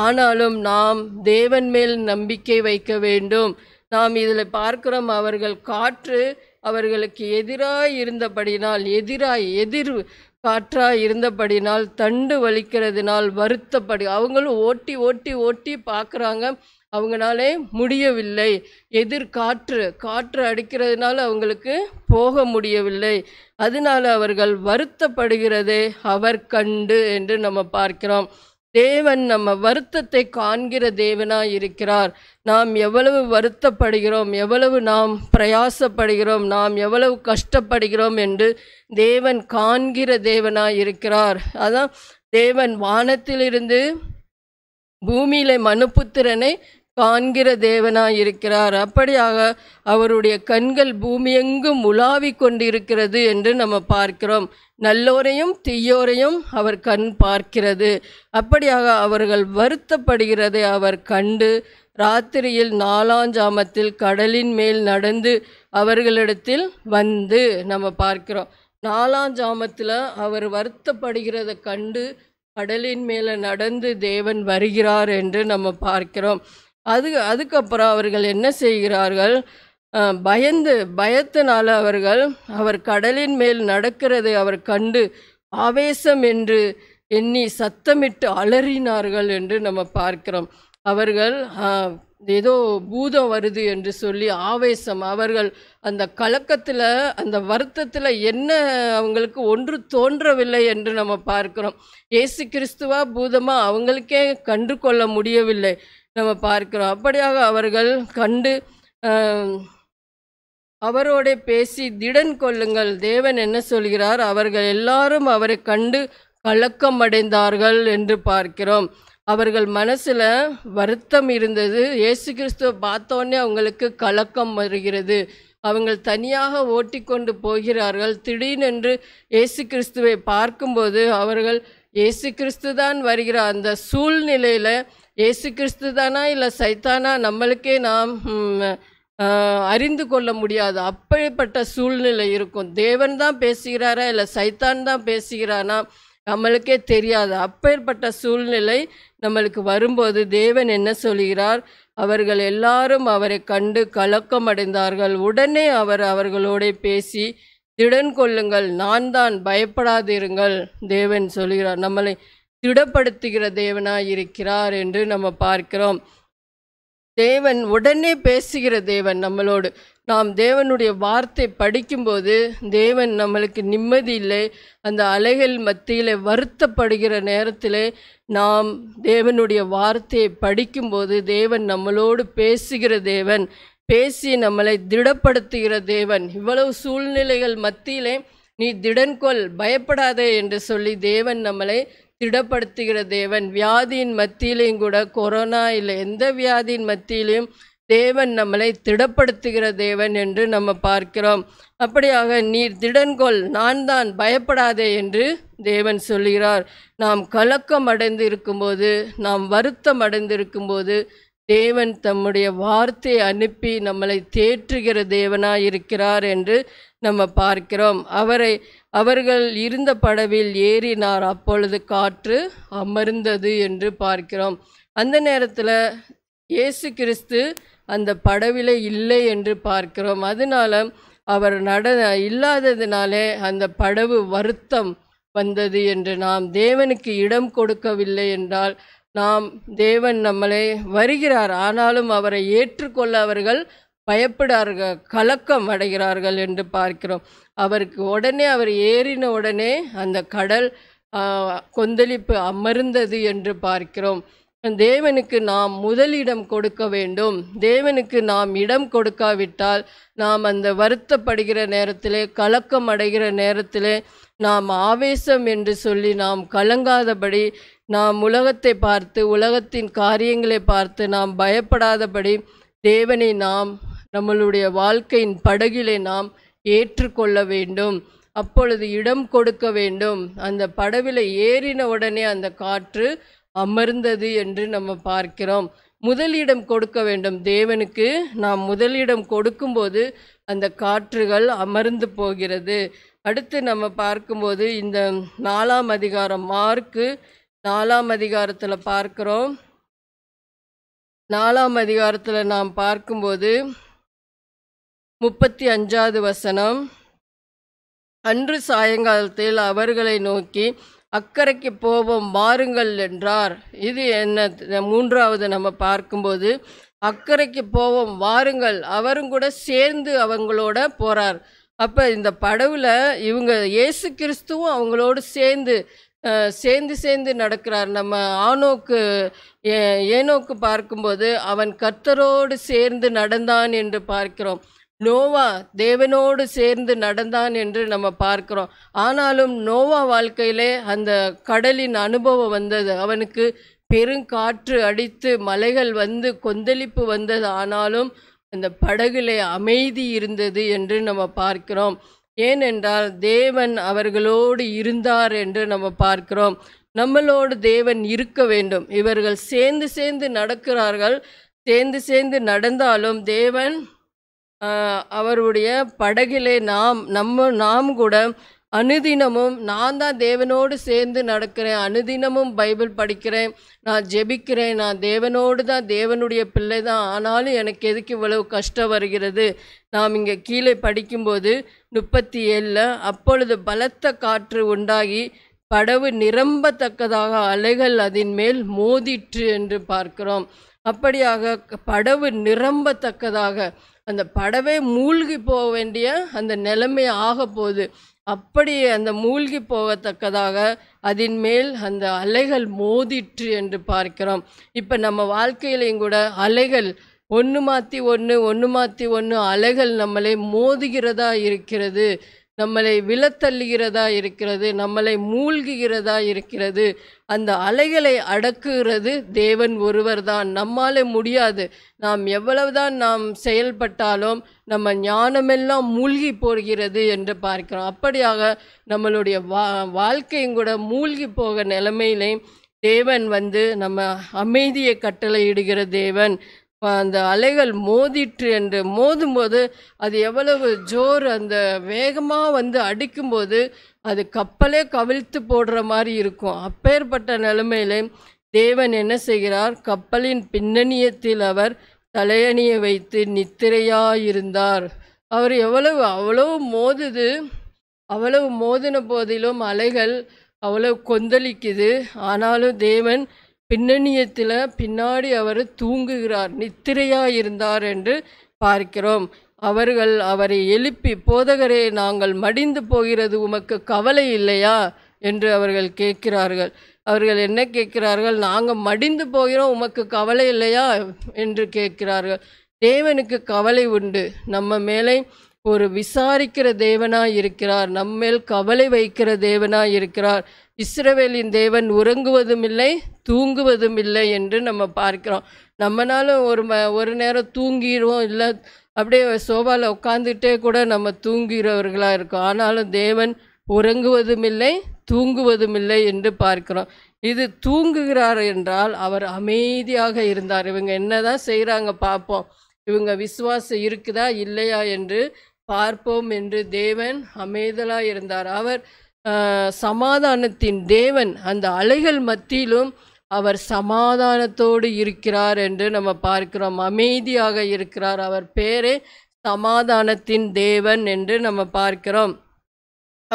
[SPEAKER 2] ஆனாலும் நாம் தேவன் மேல் நம்பிக்கை வைக்க வேண்டும் நாம் இதில் பார்க்கிறோம் அவர்கள் காற்று அவர்களுக்கு எதிராக இருந்தபடினால் எதிராக எதிர் காற்றாக இருந்தபடினால் தண்டு வலிக்கிறதுனால் வருத்தப்படி அவங்களும் ஓட்டி ஓட்டி ஓட்டி பார்க்குறாங்க அவங்களாலே முடியவில்லை எதிர்காற்று காற்று அடிக்கிறதுனால அவங்களுக்கு போக முடியவில்லை அதனால் அவர்கள் வருத்தப்படுகிறதே அவர் கண்டு என்று நம்ம பார்க்கிறோம் தேவன் நம்ம வருத்தத்தை காண்கிற தேவனாக இருக்கிறார் நாம் எவ்வளவு வருத்தப்படுகிறோம் எவ்வளவு நாம் பிரயாசப்படுகிறோம் நாம் எவ்வளவு கஷ்டப்படுகிறோம் என்று தேவன் காண்கிற தேவனாய் இருக்கிறார் அதான் தேவன் வானத்திலிருந்து பூமியில மனுப்புத்திரனை காண்கிற தேவனாக இருக்கிறார் அப்படியாக அவருடைய கண்கள் பூமியெங்கும் உலாவி கொண்டிருக்கிறது என்று நம்ம பார்க்கிறோம் நல்லோரையும் தீயோரையும் அவர் கண் பார்க்கிறது அப்படியாக அவர்கள் வருத்தப்படுகிறதை அவர் கண்டு ராத்திரியில் நாலாஞ்சாமத்தில் கடலின் மேல் நடந்து அவர்களிடத்தில் வந்து நம்ம பார்க்கிறோம் நாலாஞ்சாமத்தில் அவர் வருத்தப்படுகிறத கண்டு கடலின் மேலே நடந்து தேவன் வருகிறார் என்று நம்ம பார்க்கிறோம் அது அதுக்கப்புறம் அவர்கள் என்ன செய்கிறார்கள் பயந்து பயத்தினால் அவர்கள் அவர் கடலின் மேல் நடக்கிறதை அவர் கண்டு ஆவேசம் என்று எண்ணி சத்தமிட்டு அலறினார்கள் என்று நம்ம பார்க்கிறோம் அவர்கள் ஏதோ பூதம் வருது என்று சொல்லி ஆவேசம் அவர்கள் அந்த கலக்கத்தில் அந்த வருத்தத்தில் என்ன அவங்களுக்கு ஒன்று தோன்றவில்லை என்று நம்ம பார்க்கிறோம் ஏசு கிறிஸ்துவா பூதமா அவங்களுக்கே கண்டு கொள்ள முடியவில்லை நம்ம பார்க்கிறோம் அப்படியாக அவர்கள் கண்டு அவரோட பேசி திடன் கொள்ளுங்கள் தேவன் என்ன சொல்கிறார் அவர்கள் எல்லாரும் அவரை கண்டு கலக்கம் அடைந்தார்கள் என்று பார்க்கிறோம் அவர்கள் மனசில் வருத்தம் இருந்தது இயேசு கிறிஸ்துவை பார்த்தோன்னே அவங்களுக்கு கலக்கம் வருகிறது அவங்கள் தனியாக ஓட்டி கொண்டு போகிறார்கள் திடீரென்று இயேசு கிறிஸ்துவை பார்க்கும்போது அவர்கள் இயேசு கிறிஸ்து தான் வருகிறார் அந்த சூழ்நிலையில் இயேசு கிறிஸ்து தானா இல்லை சைத்தானா நம்மளுக்கே நாம் அறிந்து கொள்ள முடியாது அப்படிப்பட்ட சூழ்நிலை இருக்கும் தேவன் தான் பேசுகிறாரா இல்லை சைத்தான் தான் பேசுகிறானா நம்மளுக்கே தெரியாது அப்பேற்பட்ட சூழ்நிலை நம்மளுக்கு வரும்போது தேவன் என்ன சொல்கிறார் அவர்கள் எல்லாரும் அவரை கண்டு கலக்கம் அடைந்தார்கள் உடனே அவர் அவர்களோட பேசி திடன் கொள்ளுங்கள் நான் தான் பயப்படாதிருங்கள் தேவன் சொல்கிறார் நம்மளை திடப்படுத்துகிற தேவனாக இருக்கிறார் என்று நம்ம பார்க்கிறோம் தேவன் உடனே பேசுகிற தேவன் நம்மளோடு நாம் தேவனுடைய வார்த்தை படிக்கும்போது தேவன் நம்மளுக்கு நிம்மதி இல்லை அந்த அலைகள் மத்தியில் வருத்தப்படுகிற நேரத்தில் நாம் தேவனுடைய வார்த்தையை படிக்கும்போது தேவன் நம்மளோடு பேசுகிற தேவன் பேசி நம்மளை திடப்படுத்துகிற தேவன் இவ்வளவு சூழ்நிலைகள் மத்தியிலே நீ திடன்கொள் பயப்படாதே என்று சொல்லி தேவன் நம்மளை திடப்படுத்துகிற தேவன் வியாதியின் மத்தியிலையும் கூட கொரோனா இல்லை எந்த வியாதியின் மத்தியிலையும் தேவன் நம்மளை திடப்படுத்துகிற தேவன் என்று நம்ம பார்க்கிறோம் அப்படியாக நீர் திடன்கொள் நான் தான் பயப்படாதே என்று தேவன் சொல்கிறார் நாம் கலக்கம் அடைந்து இருக்கும்போது நாம் வருத்தம் அடைந்து இருக்கும்போது தேவன் தம்முடைய வார்த்தையை அனுப்பி நம்மளை தேற்றுகிற தேவனாக இருக்கிறார் என்று நம்ம பார்க்கிறோம் அவரை அவர்கள் இருந்த படவில் ஏறினார் அப்பொழுது காற்று அமர்ந்தது என்று பார்க்கிறோம் அந்த நேரத்தில் இயேசு கிறிஸ்து அந்த படவில இல்லை என்று பார்க்கிறோம் அதனால் அவர் நட இல்லாததினாலே அந்த படவு வருத்தம் வந்தது என்று நாம் தேவனுக்கு இடம் கொடுக்கவில்லை என்றால் நாம் தேவன் நம்மளை வருகிறார் ஆனாலும் அவரை ஏற்றுக்கொள்ள அவர்கள் பயப்படார்கள் கலக்கம் அடைகிறார்கள் என்று பார்க்கிறோம் அவருக்கு உடனே அவர் ஏறின உடனே அந்த கடல் கொந்தளிப்பு அமர்ந்தது என்று பார்க்கிறோம் தேவனுக்கு நாம் முதலிடம் கொடுக்க வேண்டும் தேவனுக்கு நாம் இடம் கொடுக்காவிட்டால் நாம் அந்த வருத்தப்படுகிற நேரத்திலே கலக்கம் அடைகிற நேரத்திலே நாம் ஆவேசம் என்று சொல்லி நாம் கலங்காதபடி நாம் உலகத்தை பார்த்து உலகத்தின் காரியங்களை பார்த்து நாம் பயப்படாதபடி தேவனை நாம் நம்மளுடைய வாழ்க்கையின் படகிலே நாம் ஏற்றுக்கொள்ள வேண்டும் அப்பொழுது இடம் கொடுக்க வேண்டும் அந்த படவில ஏறின உடனே அந்த காற்று அமர்ந்தது என்று நம்ம பார்க்கிறோம் முதலிடம் கொடுக்க வேண்டும் தேவனுக்கு நாம் முதலிடம் கொடுக்கும்போது அந்த காற்றுகள் அமர்ந்து போகிறது அடுத்து நம்ம பார்க்கும்போது இந்த நாலாம் அதிகாரம் மார்க்கு நாலாம் அதிகாரத்தில் பார்க்குறோம் நாலாம் அதிகாரத்தில் நாம் பார்க்கும்போது முப்பத்தி அஞ்சாவது வசனம் அன்று சாயங்காலத்தில் அவர்களை நோக்கி அக்கறைக்கு போவோம் வாருங்கள் என்றார் இது என்ன மூன்றாவது நம்ம பார்க்கும்போது அக்கறைக்கு போவோம் வாருங்கள் அவரும் கூட சேர்ந்து அவங்களோட போகிறார் அப்போ இந்த படவில் இவங்க இயேசு கிறிஸ்துவும் அவங்களோடு சேர்ந்து சேர்ந்து சேர்ந்து நடக்கிறார் நம்ம ஆனோக்கு ஏனோக்கு பார்க்கும்போது அவன் கர்த்தரோடு சேர்ந்து நடந்தான் என்று பார்க்கிறோம் நோவா தேவனோடு சேர்ந்து நடந்தான் என்று நம்ம பார்க்கிறோம் ஆனாலும் நோவா வாழ்க்கையிலே அந்த கடலின் அனுபவம் வந்தது அவனுக்கு பெருங்காற்று அடித்து மலைகள் வந்து கொந்தளிப்பு வந்தது ஆனாலும் அந்த படகுலே அமைதி இருந்தது என்று நம்ம பார்க்கிறோம் ஏனென்றால் தேவன் அவர்களோடு இருந்தார் என்று நம்ம பார்க்கிறோம் நம்மளோடு தேவன் இருக்க வேண்டும் இவர்கள் சேர்ந்து சேர்ந்து நடக்கிறார்கள் சேர்ந்து சேர்ந்து நடந்தாலும் தேவன் அவருடைய படகிலே நாம் நம்ம நாம் கூட அனுதினமும் நான் தான் தேவனோடு சேர்ந்து நடக்கிறேன் அனுதினமும் பைபிள் படிக்கிறேன் நான் ஜெபிக்கிறேன் நான் தேவனோடு தான் தேவனுடைய பிள்ளை தான் ஆனாலும் எனக்கு எதுக்கு இவ்வளவு கஷ்டம் வருகிறது நாம் இங்கே கீழே படிக்கும்போது முப்பத்தி ஏழில் அப்பொழுது பலத்த காற்று உண்டாகி படவு நிரம்பத்தக்கதாக அலைகள் அதன் மேல் மோதிற்று என்று பார்க்கிறோம் அப்படியாக படவு நிரம்பத்தக்கதாக அந்த படவே மூழ்கி போக வேண்டிய அந்த நிலைமை ஆக போகுது அப்படி அந்த மூழ்கி போகத்தக்கதாக அதன் மேல் அந்த அலைகள் மோதிற்று என்று பார்க்கிறோம் இப்போ நம்ம வாழ்க்கையிலையும் கூட அலைகள் ஒன்று மாற்றி ஒன்று ஒன்று மாற்றி ஒன்று அலைகள் நம்மளை மோதுகிறதா இருக்கிறது நம்மளை விழத்தள்ளுகிறதா இருக்கிறது நம்மளை மூழ்குகிறதா இருக்கிறது அந்த அலைகளை அடக்குகிறது தேவன் ஒருவர்தான் நம்மாலே முடியாது நாம் எவ்வளவுதான் நாம் செயல்பட்டாலும் நம்ம ஞானமெல்லாம் மூழ்கி போகிறது என்று பார்க்கிறோம் அப்படியாக நம்மளுடைய வா வாழ்க்கையும் கூட மூழ்கி போக நிலைமையிலையும் தேவன் வந்து நம்ம அமைதியை கட்டளையிடுகிற தேவன் அந்த அலைகள் மோதிட்டு என்று மோதும்போது அது எவ்வளவு ஜோர் அந்த வேகமாக வந்து அடிக்கும்போது அது கப்பலே கவிழ்த்து போடுற மாதிரி இருக்கும் அப்பேற்பட்ட நிலைமையிலே தேவன் என்ன செய்கிறார் கப்பலின் பின்னணியத்தில் அவர் தலையணியை வைத்து நித்திரையாயிருந்தார் அவர் எவ்வளவு அவ்வளவு மோதுது அவ்வளவு மோதின போதிலும் அலைகள் அவ்வளவு கொந்தளிக்குது ஆனாலும் தேவன் பின்னணியத்தில் பின்னாடி அவர் தூங்குகிறார் நித்திரையாக இருந்தார் என்று பார்க்கிறோம் அவர்கள் அவரை எழுப்பி போதகரே நாங்கள் மடிந்து போகிறது உமக்கு கவலை இல்லையா என்று அவர்கள் கேட்கிறார்கள் அவர்கள் என்ன கேட்கிறார்கள் நாங்கள் மடிந்து போகிறோம் உமக்கு கவலை இல்லையா என்று கேட்கிறார்கள் தேவனுக்கு கவலை உண்டு நம்ம மேலே ஒரு விசாரிக்கிற தேவனாக இருக்கிறார் நம்மேல் கவலை வைக்கிற தேவனாக இருக்கிறார் இஸ்ரவேலின் தேவன் உறங்குவதும் இல்லை தூங்குவதும் இல்லை என்று நம்ம பார்க்கிறோம் நம்மனாலும் ஒரு ம ஒரு நேரம் தூங்கிடுவோம் இல்லை அப்படியே சோபாவில் உட்காந்துட்டே கூட நம்ம தூங்குகிறவர்களாக இருக்கும் ஆனாலும் தேவன் உறங்குவதும் இல்லை தூங்குவதும் இல்லை என்று பார்க்கிறோம் இது தூங்குகிறார் என்றால் அவர் அமைதியாக இருந்தார் இவங்க என்ன தான் செய்கிறாங்க பார்ப்போம் இவங்க விசுவாசம் இருக்குதா இல்லையா என்று பார்ப்போம் என்று தேவன் அமைதலாக இருந்தார் அவர் சமாதானத்தின் தேவன் அந்த அலைகள் மத்தியிலும் அவர் சமாதானத்தோடு இருக்கிறார் என்று நம்ம பார்க்கிறோம் அமைதியாக இருக்கிறார் அவர் பேரே சமாதானத்தின் தேவன் என்று நம்ம பார்க்கிறோம்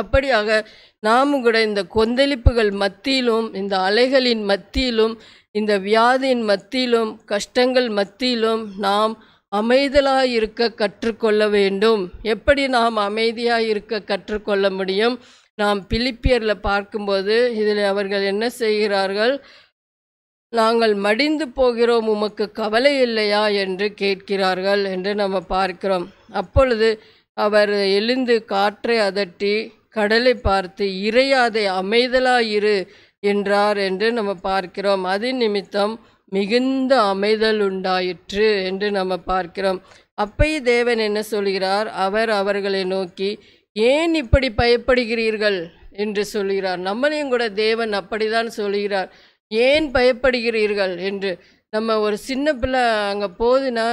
[SPEAKER 2] அப்படியாக நாமும் கூட இந்த கொந்தளிப்புகள் மத்தியிலும் இந்த அலைகளின் மத்தியிலும் இந்த வியாதியின் மத்தியிலும் கஷ்டங்கள் மத்தியிலும் நாம் அமைதலாக இருக்க கற்றுக்கொள்ள வேண்டும் எப்படி நாம் அமைதியாக இருக்க கற்றுக்கொள்ள முடியும் நாம் பிலிப்பியரில் பார்க்கும்போது இதில் அவர்கள் என்ன செய்கிறார்கள் நாங்கள் மடிந்து போகிறோம் உமக்கு கவலை இல்லையா என்று கேட்கிறார்கள் என்று நம்ம பார்க்கிறோம் அப்பொழுது அவர் எழுந்து காற்றை அதட்டி கடலை பார்த்து இறையாதை அமைதலாயிரு என்றார் என்று நம்ம பார்க்கிறோம் அது நிமித்தம் மிகுந்த அமைதல் உண்டாயிற்று என்று நம்ம பார்க்கிறோம் அப்பயே தேவன் என்ன சொல்கிறார் அவர் அவர்களை நோக்கி ஏன் இப்படி பயப்படுகிறீர்கள் என்று சொல்கிறார் நம்மளையும் கூட தேவன் அப்படிதான் சொல்கிறார் ஏன் பயப்படுகிறீர்கள் என்று நம்ம ஒரு சின்ன பிள்ளை அங்கே போதுனா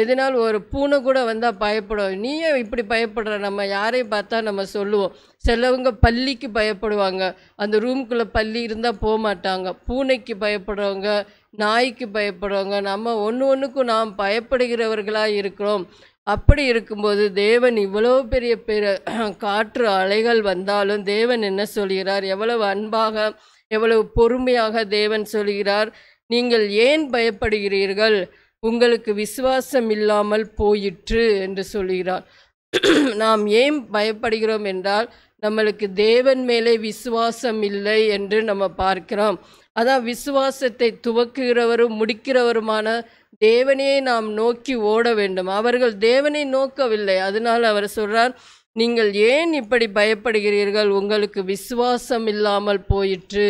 [SPEAKER 2] எதனால் ஒரு பூனை கூட வந்தால் பயப்படும் நீயே இப்படி பயப்படுற நம்ம யாரையும் பார்த்தா நம்ம சொல்லுவோம் சிலவங்க பள்ளிக்கு பயப்படுவாங்க அந்த ரூம்குள்ளே பள்ளி இருந்தால் போக மாட்டாங்க பூனைக்கு பயப்படுறவங்க நாய்க்கு பயப்படுறவங்க நம்ம ஒன்று ஒன்றுக்கும் நாம் பயப்படுகிறவர்களாக இருக்கிறோம் அப்படி இருக்கும்போது தேவன் இவ்வளோ பெரிய பெரிய காற்று அலைகள் வந்தாலும் தேவன் என்ன சொல்கிறார் எவ்வளவு அன்பாக எவ்வளவு பொறுமையாக தேவன் சொல்கிறார் நீங்கள் ஏன் பயப்படுகிறீர்கள் உங்களுக்கு விசுவாசம் இல்லாமல் போயிற்று என்று சொல்கிறார் நாம் ஏன் பயப்படுகிறோம் என்றால் நம்மளுக்கு தேவன் மேலே விசுவாசம் இல்லை என்று நம்ம பார்க்கிறோம் அதான் விசுவாசத்தை துவக்குகிறவரும் முடிக்கிறவருமான தேவனையே நாம் நோக்கி ஓட வேண்டும் அவர்கள் தேவனை நோக்கவில்லை அதனால் அவர் சொல்கிறார் நீங்கள் ஏன் இப்படி பயப்படுகிறீர்கள் உங்களுக்கு விசுவாசம் இல்லாமல் போயிற்று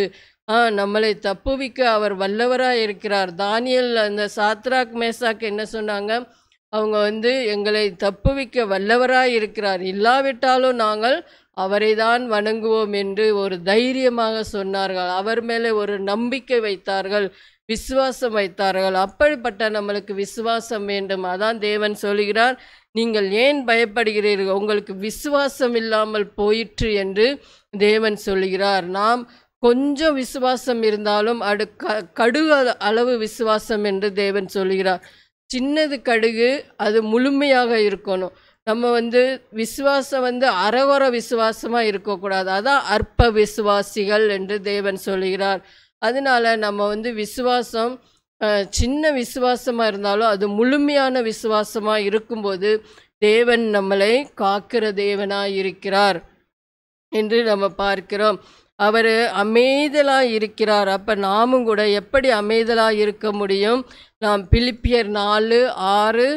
[SPEAKER 2] ஆ நம்மளை தப்புவிக்க அவர் வல்லவராக இருக்கிறார் தானியல் அந்த சாத்ராக் மேசாக்கு என்ன சொன்னாங்க அவங்க வந்து எங்களை தப்புவிக்க வல்லவராக இருக்கிறார் இல்லாவிட்டாலும் நாங்கள் அவரை தான் வணங்குவோம் என்று ஒரு தைரியமாக சொன்னார்கள் அவர் மேலே ஒரு நம்பிக்கை வைத்தார்கள் விசுவாசம் வைத்தார்கள் அப்படிப்பட்ட நம்மளுக்கு விசுவாசம் வேண்டும் அதான் தேவன் சொல்கிறார் நீங்கள் ஏன் பயப்படுகிறீர்கள் உங்களுக்கு விசுவாசம் இல்லாமல் போயிற்று என்று தேவன் சொல்கிறார் நாம் கொஞ்சம் விசுவாசம் இருந்தாலும் அடு க கடுகு அளவு விசுவாசம் என்று தேவன் சொல்கிறார் சின்னது கடுகு அது முழுமையாக இருக்கணும் நம்ம வந்து விசுவாசம் வந்து அறகுற விசுவாசமாக இருக்கக்கூடாது அதான் அற்ப விசுவாசிகள் என்று தேவன் சொல்கிறார் அதனால் நம்ம வந்து விசுவாசம் சின்ன விசுவாசமாக இருந்தாலும் அது முழுமையான விசுவாசமாக இருக்கும்போது தேவன் நம்மளை காக்கிற தேவனாக இருக்கிறார் என்று நம்ம பார்க்கிறோம் அவர் அமைதலாக இருக்கிறார் அப்போ நாமும் கூட எப்படி அமைதலாக இருக்க முடியும் நாம் பிலிப்பியர் நாலு ஆறு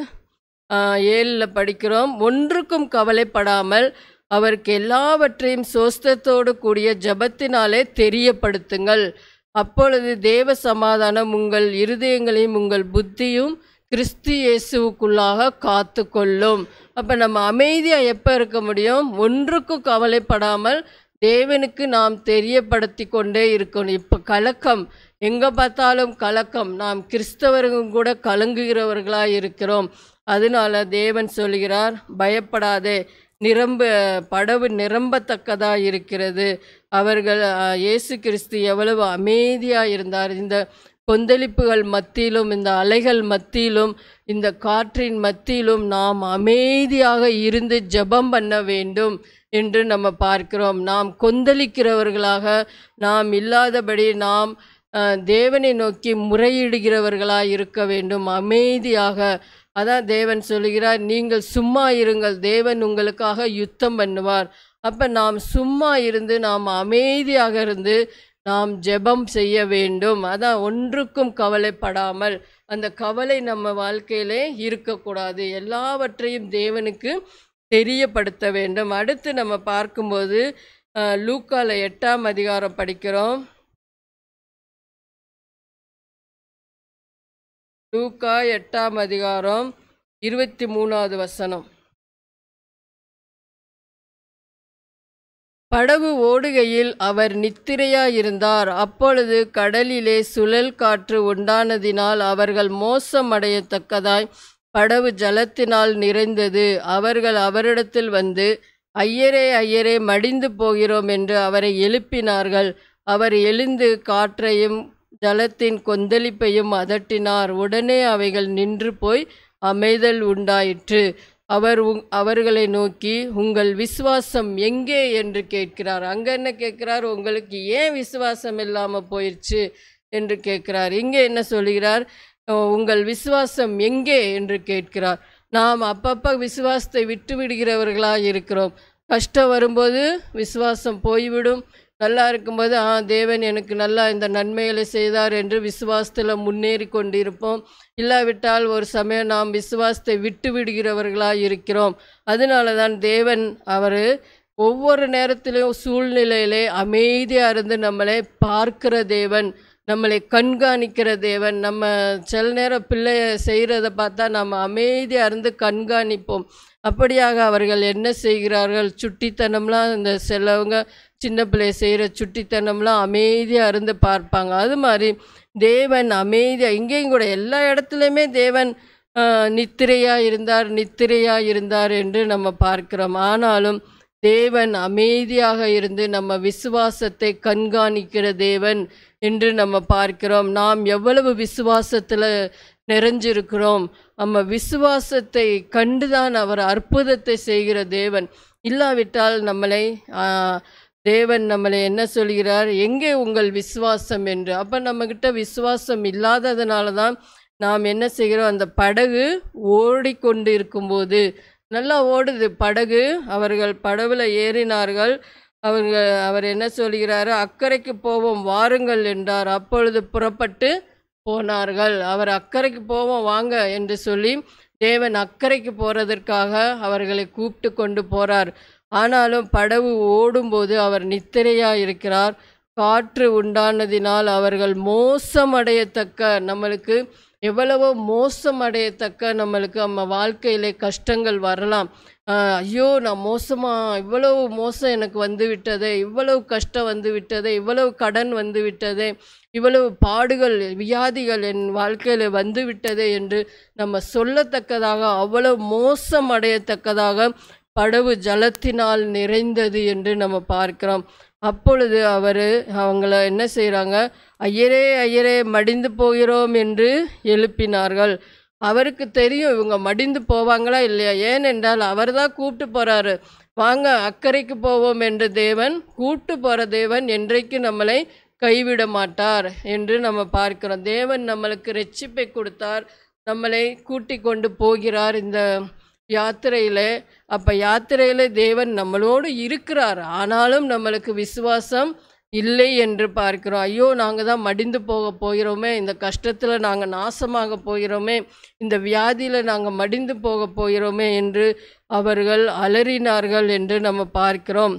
[SPEAKER 2] ஏழில் படிக்கிறோம் ஒன்றுக்கும் கவலைப்படாமல் அவருக்கு எல்லாவற்றையும் சோஸ்தத்தோடு கூடிய ஜபத்தினாலே தெரியப்படுத்துங்கள் அப்பொழுது தேவ சமாதானம் உங்கள் இருதயங்களையும் உங்கள் புத்தியும் கிறிஸ்து இயேசுக்குள்ளாக காத்து கொள்ளும் அப்போ நம்ம அமைதியாக எப்போ இருக்க முடியும் ஒன்றுக்கும் கவலைப்படாமல் தேவனுக்கு நாம் தெரியப்படுத்தி கொண்டே இருக்கணும் இப்போ கலக்கம் எங்கே பார்த்தாலும் கலக்கம் நாம் கிறிஸ்தவர்கள் கூட கலங்குகிறவர்களாக இருக்கிறோம் அதனால தேவன் சொல்கிறார் பயப்படாதே நிரம்ப படவு நிரம்பத்தக்கதாக இருக்கிறது அவர்கள் இயேசு கிறிஸ்து எவ்வளவு அமைதியாக இருந்தார் இந்த கொந்தளிப்புகள் மத்தியிலும் இந்த அலைகள் மத்தியிலும் இந்த காற்றின் மத்தியிலும் நாம் அமைதியாக இருந்து ஜபம் பண்ண வேண்டும் என்று நம்ம பார்க்கிறோம் நாம் கொந்தளிக்கிறவர்களாக நாம் இல்லாதபடி நாம் தேவனை நோக்கி முறையிடுகிறவர்களாக இருக்க வேண்டும் அமைதியாக அதான் தேவன் சொல்லுகிறார் நீங்கள் சும்மா இருங்கள் தேவன் உங்களுக்காக யுத்தம் பண்ணுவார் அப்போ நாம் சும்மா இருந்து நாம் அமைதியாக இருந்து நாம் ஜெபம் செய்ய வேண்டும் அதான் ஒன்றுக்கும் கவலைப்படாமல் அந்த கவலை நம்ம வாழ்க்கையிலே இருக்கக்கூடாது எல்லாவற்றையும் தேவனுக்கு தெரியப்படுத்த வேண்டும் அடுத்து நம்ம பார்க்கும்போது லூக்காவில் எட்டாம் அதிகாரம் படிக்கிறோம்
[SPEAKER 1] லூக்கா எட்டாம் அதிகாரம் இருபத்தி மூணாவது வசனம்
[SPEAKER 2] படவு ஓடுகையில் அவர் நித்திரையாயிருந்தார் அப்பொழுது கடலிலே சுழல் காற்று உண்டானதினால் அவர்கள் மோசமடையத்தக்கதாய் படவு ஜலத்தினால் நிறைந்தது அவர்கள் அவரிடத்தில் வந்து ஐயரே ஐயரே மடிந்து போகிறோம் என்று அவரை எழுப்பினார்கள் அவர் எழுந்து காற்றையும் ஜலத்தின் கொந்தளிப்பையும் அதட்டினார் உடனே அவைகள் நின்று போய் அமைதல் உண்டாயிற்று அவர் அவர்களை நோக்கி உங்கள் விசுவாசம் எங்கே என்று கேட்கிறார் அங்கே என்ன கேட்கிறார் உங்களுக்கு ஏன் விசுவாசம் இல்லாமல் போயிடுச்சு என்று கேட்கிறார் இங்கே என்ன சொல்கிறார் உங்கள் விசுவாசம் எங்கே என்று கேட்கிறார் நாம் அப்பப்போ விசுவாசத்தை விட்டு விடுகிறவர்களாக இருக்கிறோம் கஷ்டம் வரும்போது விசுவாசம் போய்விடும் நல்லா இருக்கும்போது ஆ தேவன் எனக்கு நல்லா இந்த நன்மைகளை செய்தார் என்று விசுவாசத்தில் முன்னேறி கொண்டிருப்போம் இல்லாவிட்டால் ஒரு சமயம் நாம் விசுவாசத்தை விட்டு விடுகிறவர்களாக இருக்கிறோம் அதனால தான் தேவன் அவர் ஒவ்வொரு நேரத்திலும் சூழ்நிலையிலே அமைதியாக இருந்து நம்மளை பார்க்கிற தேவன் நம்மளை கண்காணிக்கிற தேவன் நம்ம சில நேரம் பிள்ளைய செய்கிறத பார்த்தா நாம் அமைதியாக இருந்து கண்காணிப்போம் அப்படியாக அவர்கள் என்ன செய்கிறார்கள் சுட்டித்தனம்லாம் இந்த சிலவங்க சின்ன பிள்ளைய செய்கிற சுட்டித்தனம்லாம் அமைதியாக இருந்து பார்ப்பாங்க அது மாதிரி தேவன் அமைதியாக இங்கேயும் கூட எல்லா இடத்துலையுமே தேவன் நித்திரையாக இருந்தார் நித்திரையாக இருந்தார் என்று நம்ம பார்க்கிறோம் ஆனாலும் தேவன் அமைதியாக இருந்து நம்ம விசுவாசத்தை கண்காணிக்கிற தேவன் என்று நம்ம பார்க்கிறோம் நாம் எவ்வளவு விசுவாசத்தில் நிறைஞ்சிருக்கிறோம் நம்ம விசுவாசத்தை கண்டுதான் அவர் அற்புதத்தை செய்கிற தேவன் இல்லாவிட்டால் நம்மளை தேவன் நம்மளை என்ன சொல்கிறார் எங்கே உங்கள் விசுவாசம் என்று அப்போ நம்மக்கிட்ட விசுவாசம் இல்லாததுனால தான் நாம் என்ன செய்கிறோம் அந்த படகு ஓடிக்கொண்டு இருக்கும்போது நல்லா ஓடுது படகு அவர்கள் படவில் ஏறினார்கள் அவர்கள் அவர் என்ன சொல்கிறார் அக்கறைக்கு போவோம் வாருங்கள் என்றார் அப்பொழுது புறப்பட்டு போனார்கள் அவர் அக்கறைக்கு போவோம் வாங்க என்று சொல்லி தேவன் அக்கறைக்கு போகிறதற்காக அவர்களை கூப்பிட்டு கொண்டு போகிறார் ஆனாலும் படவு ஓடும்போது அவர் நித்திரையாயிருக்கிறார் காற்று உண்டானதினால் அவர்கள் மோசமடையத்தக்க நம்மளுக்கு எவ்வளவோ மோசம் அடையத்தக்க நம்மளுக்கு நம்ம வாழ்க்கையிலே கஷ்டங்கள் வரலாம் ஐயோ நான் மோசமாக இவ்வளவு மோசம் எனக்கு வந்து விட்டதே இவ்வளவு கஷ்டம் வந்து விட்டதே இவ்வளவு கடன் வந்து விட்டதே இவ்வளவு பாடுகள் வியாதிகள் என் வாழ்க்கையில் வந்து விட்டதே என்று நம்ம சொல்லத்தக்கதாக அவ்வளவு மோசம் அடையத்தக்கதாக படவு ஜலத்தினால் நிறைந்தது என்று நம்ம பார்க்கிறோம் அப்பொழுது அவர் அவங்கள என்ன செய்கிறாங்க ஐயரே ஐயரே மடிந்து போகிறோம் என்று எழுப்பினார்கள் அவருக்கு தெரியும் இவங்க மடிந்து போவாங்களா இல்லையா ஏனென்றால் அவர் தான் கூப்பிட்டு போகிறாரு வாங்க அக்கறைக்கு போவோம் என்ற தேவன் கூப்பிட்டு போகிற தேவன் என்றைக்கு நம்மளை கைவிட மாட்டார் என்று நம்ம பார்க்கிறோம் தேவன் நம்மளுக்கு ரெச்சிப்பை கொடுத்தார் நம்மளை கூட்டி கொண்டு போகிறார் இந்த யாத்திரையில் அப்போ யாத்திரையில் தேவன் நம்மளோடு இருக்கிறார் ஆனாலும் நம்மளுக்கு விசுவாசம் இல்லை என்று பார்க்கிறோம் ஐயோ நாங்கள் தான் மடிந்து போக போகிறோமே இந்த கஷ்டத்தில் நாங்கள் நாசமாக போகிறோமே இந்த வியாதியில் நாங்கள் மடிந்து போக போகிறோமே என்று அவர்கள் அலறினார்கள் என்று நம்ம பார்க்கிறோம்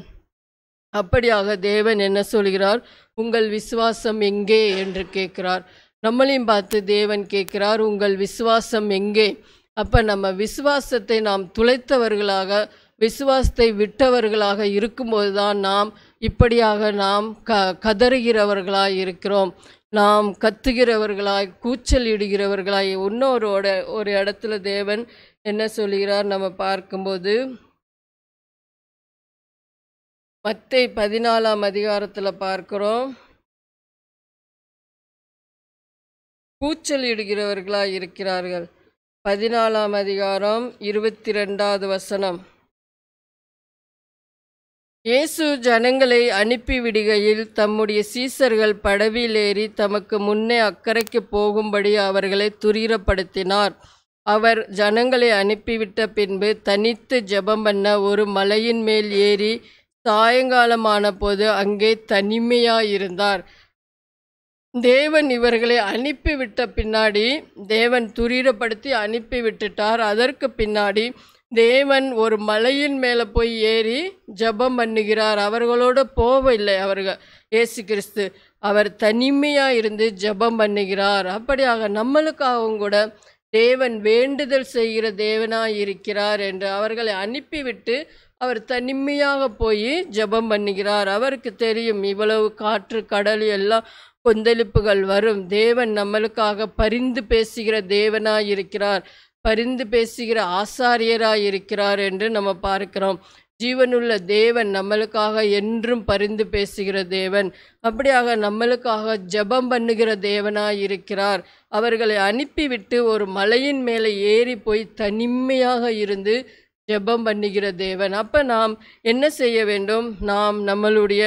[SPEAKER 2] அப்படியாக தேவன் என்ன சொல்கிறார் உங்கள் விசுவாசம் எங்கே என்று கேட்கிறார் நம்மளையும் பார்த்து தேவன் கேட்கிறார் உங்கள் விசுவாசம் எங்கே அப்போ நம்ம விசுவாசத்தை நாம் துளைத்தவர்களாக விசுவாசத்தை விட்டவர்களாக இருக்கும்போது தான் நாம் இப்படியாக நாம் க கதறுகிறவர்களாய் இருக்கிறோம் நாம் கத்துகிறவர்களாய் கூச்சல் இடுகிறவர்களாய் இன்னொருட ஒரு இடத்துல தேவன் என்ன சொல்கிறார் நம்ம பார்க்கும்போது
[SPEAKER 1] மத்தை பதினாலாம் அதிகாரத்தில் பார்க்குறோம் கூச்சல் இடுகிறவர்களாய் இருக்கிறார்கள் பதினாலாம் அதிகாரம் இருபத்தி ரெண்டாவது வசனம்
[SPEAKER 2] இயேசு ஜனங்களை அனுப்பிவிடுகையில் தம்முடைய சீசர்கள் படவிலேறி தமக்கு முன்னே அக்கறைக்கு போகும்படி அவர்களை துரீரப்படுத்தினார் அவர் ஜனங்களை அனுப்பிவிட்ட பின்பு தனித்து ஜெபம் பண்ண ஒரு மலையின் மேல் ஏறி சாயங்காலமான போது அங்கே தனிமையாயிருந்தார் இருந்தார் தேவன் இவர்களை அனுப்பிவிட்ட பின்னாடி தேவன் துரிதப்படுத்தி அனுப்பி விட்டுட்டார் அதற்கு பின்னாடி தேவன் ஒரு மலையின் மேலே போய் ஏறி ஜபம் பண்ணுகிறார் அவர்களோட போவில்லை அவர்கள் ஏசு கிறிஸ்து அவர் தனிமையாக இருந்து ஜபம் பண்ணுகிறார் அப்படியாக நம்மளுக்காகவும் கூட தேவன் வேண்டுதல் செய்கிற தேவனாக இருக்கிறார் என்று அவர்களை அனுப்பிவிட்டு அவர் தனிமையாக போய் ஜபம் பண்ணுகிறார் அவருக்கு தெரியும் இவ்வளவு காற்று கடல் எல்லாம் கொந்தளிப்புகள் வரும் தேவன் நம்மளுக்காக பரிந்து பேசுகிற தேவனாக இருக்கிறார் பரிந்து பேசுகிற ஆசாரியராக இருக்கிறார் என்று நம்ம பார்க்கிறோம் ஜீவனுள்ள தேவன் நம்மளுக்காக என்றும் பரிந்து பேசுகிற தேவன் அப்படியாக நம்மளுக்காக ஜபம் பண்ணுகிற தேவனாக இருக்கிறார் அவர்களை அனுப்பிவிட்டு ஒரு மலையின் மேலே ஏறி போய் தனிமையாக இருந்து ஜெபம் பண்ணுகிற தேவன் அப்போ நாம் என்ன செய்ய வேண்டும் நாம் நம்மளுடைய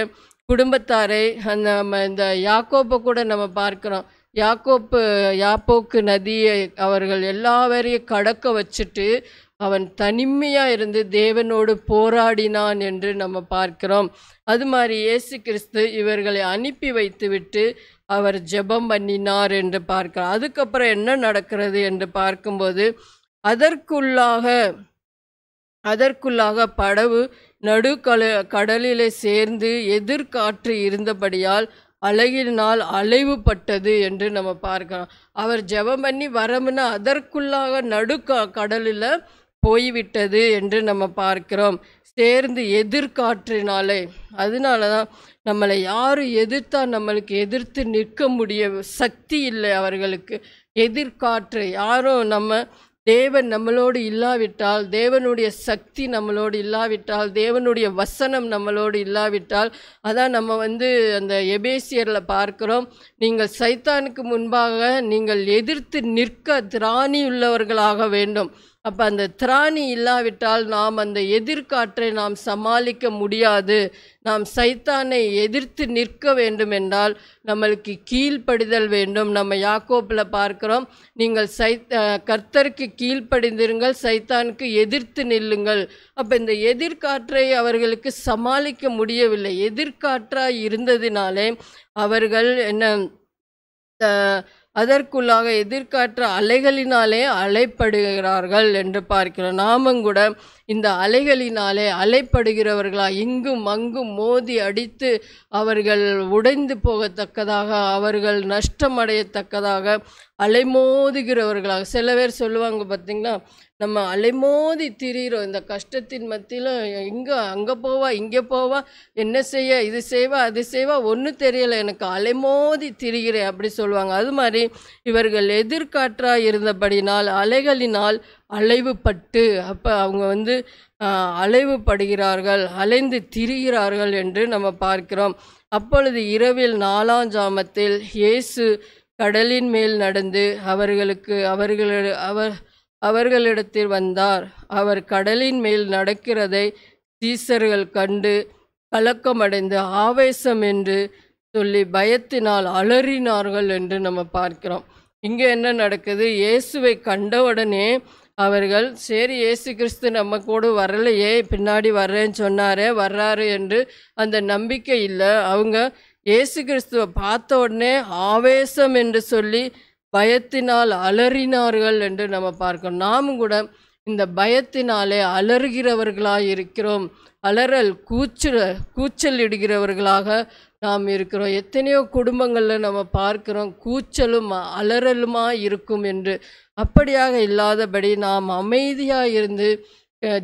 [SPEAKER 2] குடும்பத்தாரை அந்த நம்ம இந்த யாக்கோப்பை கூட நம்ம பார்க்குறோம் யாக்கோப்பு யாப்போக்கு நதியை அவர்கள் எல்லா கடக்க வச்சுட்டு அவன் தனிமையாக இருந்து தேவனோடு போராடினான் என்று நம்ம பார்க்கிறோம் அது மாதிரி இயேசு கிறிஸ்து இவர்களை அனுப்பி வைத்துவிட்டு அவர் ஜெபம் பண்ணினார் என்று பார்க்கிறோம் அதுக்கப்புறம் என்ன நடக்கிறது என்று பார்க்கும்போது அதற்குள்ளாக அதற்குள்ளாக படவு நடுக்கல கடலிலே சேர்ந்து எதிர்காற்று இருந்தபடியால் அழகினால் அலைவுபட்டது என்று நம்ம பார்க்கலாம் அவர் ஜெபம் பண்ணி வரமுன்னா அதற்குள்ளாக நடுக்க கடலில் போய்விட்டது என்று நம்ம பார்க்கிறோம் சேர்ந்து எதிர்காற்றினாலே அதனால தான் நம்மளை யாரும் எதிர்த்தா நம்மளுக்கு எதிர்த்து நிற்க முடிய சக்தி இல்லை அவர்களுக்கு எதிர்காற்று யாரும் நம்ம தேவன் நம்மளோடு இல்லாவிட்டால் தேவனுடைய சக்தி நம்மளோடு இல்லாவிட்டால் தேவனுடைய வசனம் நம்மளோடு இல்லாவிட்டால் அதான் நம்ம வந்து அந்த எபேசியரில் பார்க்குறோம் நீங்கள் சைத்தானுக்கு முன்பாக நீங்கள் எதிர்த்து நிற்க திராணி உள்ளவர்களாக வேண்டும் அப்போ அந்த திராணி இல்லாவிட்டால் நாம் அந்த எதிர்காற்றை நாம் சமாளிக்க முடியாது நாம் சைத்தானை எதிர்த்து நிற்க வேண்டும் என்றால் நம்மளுக்கு கீழ்ப்படிதல் வேண்டும் நம்ம யாக்கோப்பில் பார்க்குறோம் நீங்கள் சைத் கர்த்தருக்கு கீழ்ப்படிந்திருங்கள் சைத்தானுக்கு எதிர்த்து நில்லுங்கள் அப்போ இந்த எதிர்காற்றை அவர்களுக்கு சமாளிக்க முடியவில்லை எதிர்காற்றாக இருந்ததினாலே அவர்கள் என்ன அதற்குள்ளாக எதிர்காற்று அலைகளினாலே அலைப்படுகிறார்கள் என்று பார்க்கிறோம் நாமும் கூட இந்த அலைகளினாலே அலைப்படுகிறவர்களா இங்கும் அங்கும் மோதி அடித்து அவர்கள் உடைந்து போகத்தக்கதாக அவர்கள் நஷ்டமடையத்தக்கதாக அலைமோதுகிறவர்களாக சில பேர் சொல்லுவாங்க பார்த்திங்கன்னா நம்ம அலைமோதி திரிகிறோம் இந்த கஷ்டத்தின் மத்தியில் இங்கே அங்கே போவா இங்கே போவா என்ன செய்ய இது செய்வா அது செய்வா ஒன்றும் தெரியலை எனக்கு அலைமோதி திரிகிறேன் அப்படி சொல்லுவாங்க அது மாதிரி இவர்கள் எதிர்காற்றாக இருந்தபடினால் அலைகளினால் அலைவு பட்டு அப்போ அவங்க வந்து அலைவுபடுகிறார்கள் அலைந்து திரிகிறார்கள் என்று நம்ம பார்க்கிறோம் அப்பொழுது இரவில் நாலாம் ஜாமத்தில் இயேசு கடலின் மேல் நடந்து அவர்களுக்கு அவர்கள அவர் அவர்களிடத்தில் வந்தார் அவர் கடலின் மேல் நடக்கிறதை சீசர்கள் கண்டு கலக்கமடைந்து ஆவேசம் என்று சொல்லி பயத்தினால் அலறினார்கள் என்று நம்ம பார்க்கிறோம் இங்கே என்ன நடக்குது இயேசுவை கண்டவுடனே அவர்கள் சரி இயேசு கிறிஸ்து நம்ம கூட வரலையே பின்னாடி வர்றேன்னு சொன்னாரே வர்றாரு என்று அந்த நம்பிக்கை இல்லை அவங்க இயேசு கிறிஸ்துவை பார்த்த உடனே ஆவேசம் என்று சொல்லி பயத்தினால் அலறினார்கள் என்று நம்ம பார்க்கணும் நாமும் கூட இந்த பயத்தினாலே அலறுகிறவர்களாக இருக்கிறோம் அலறல் கூச்சல் கூச்சல் இடுகிறவர்களாக நாம் இருக்கிறோம் எத்தனையோ குடும்பங்களில் நம்ம பார்க்குறோம் கூச்சலும் அலறலுமாக இருக்கும் என்று அப்படியாக இல்லாதபடி நாம் அமைதியாக இருந்து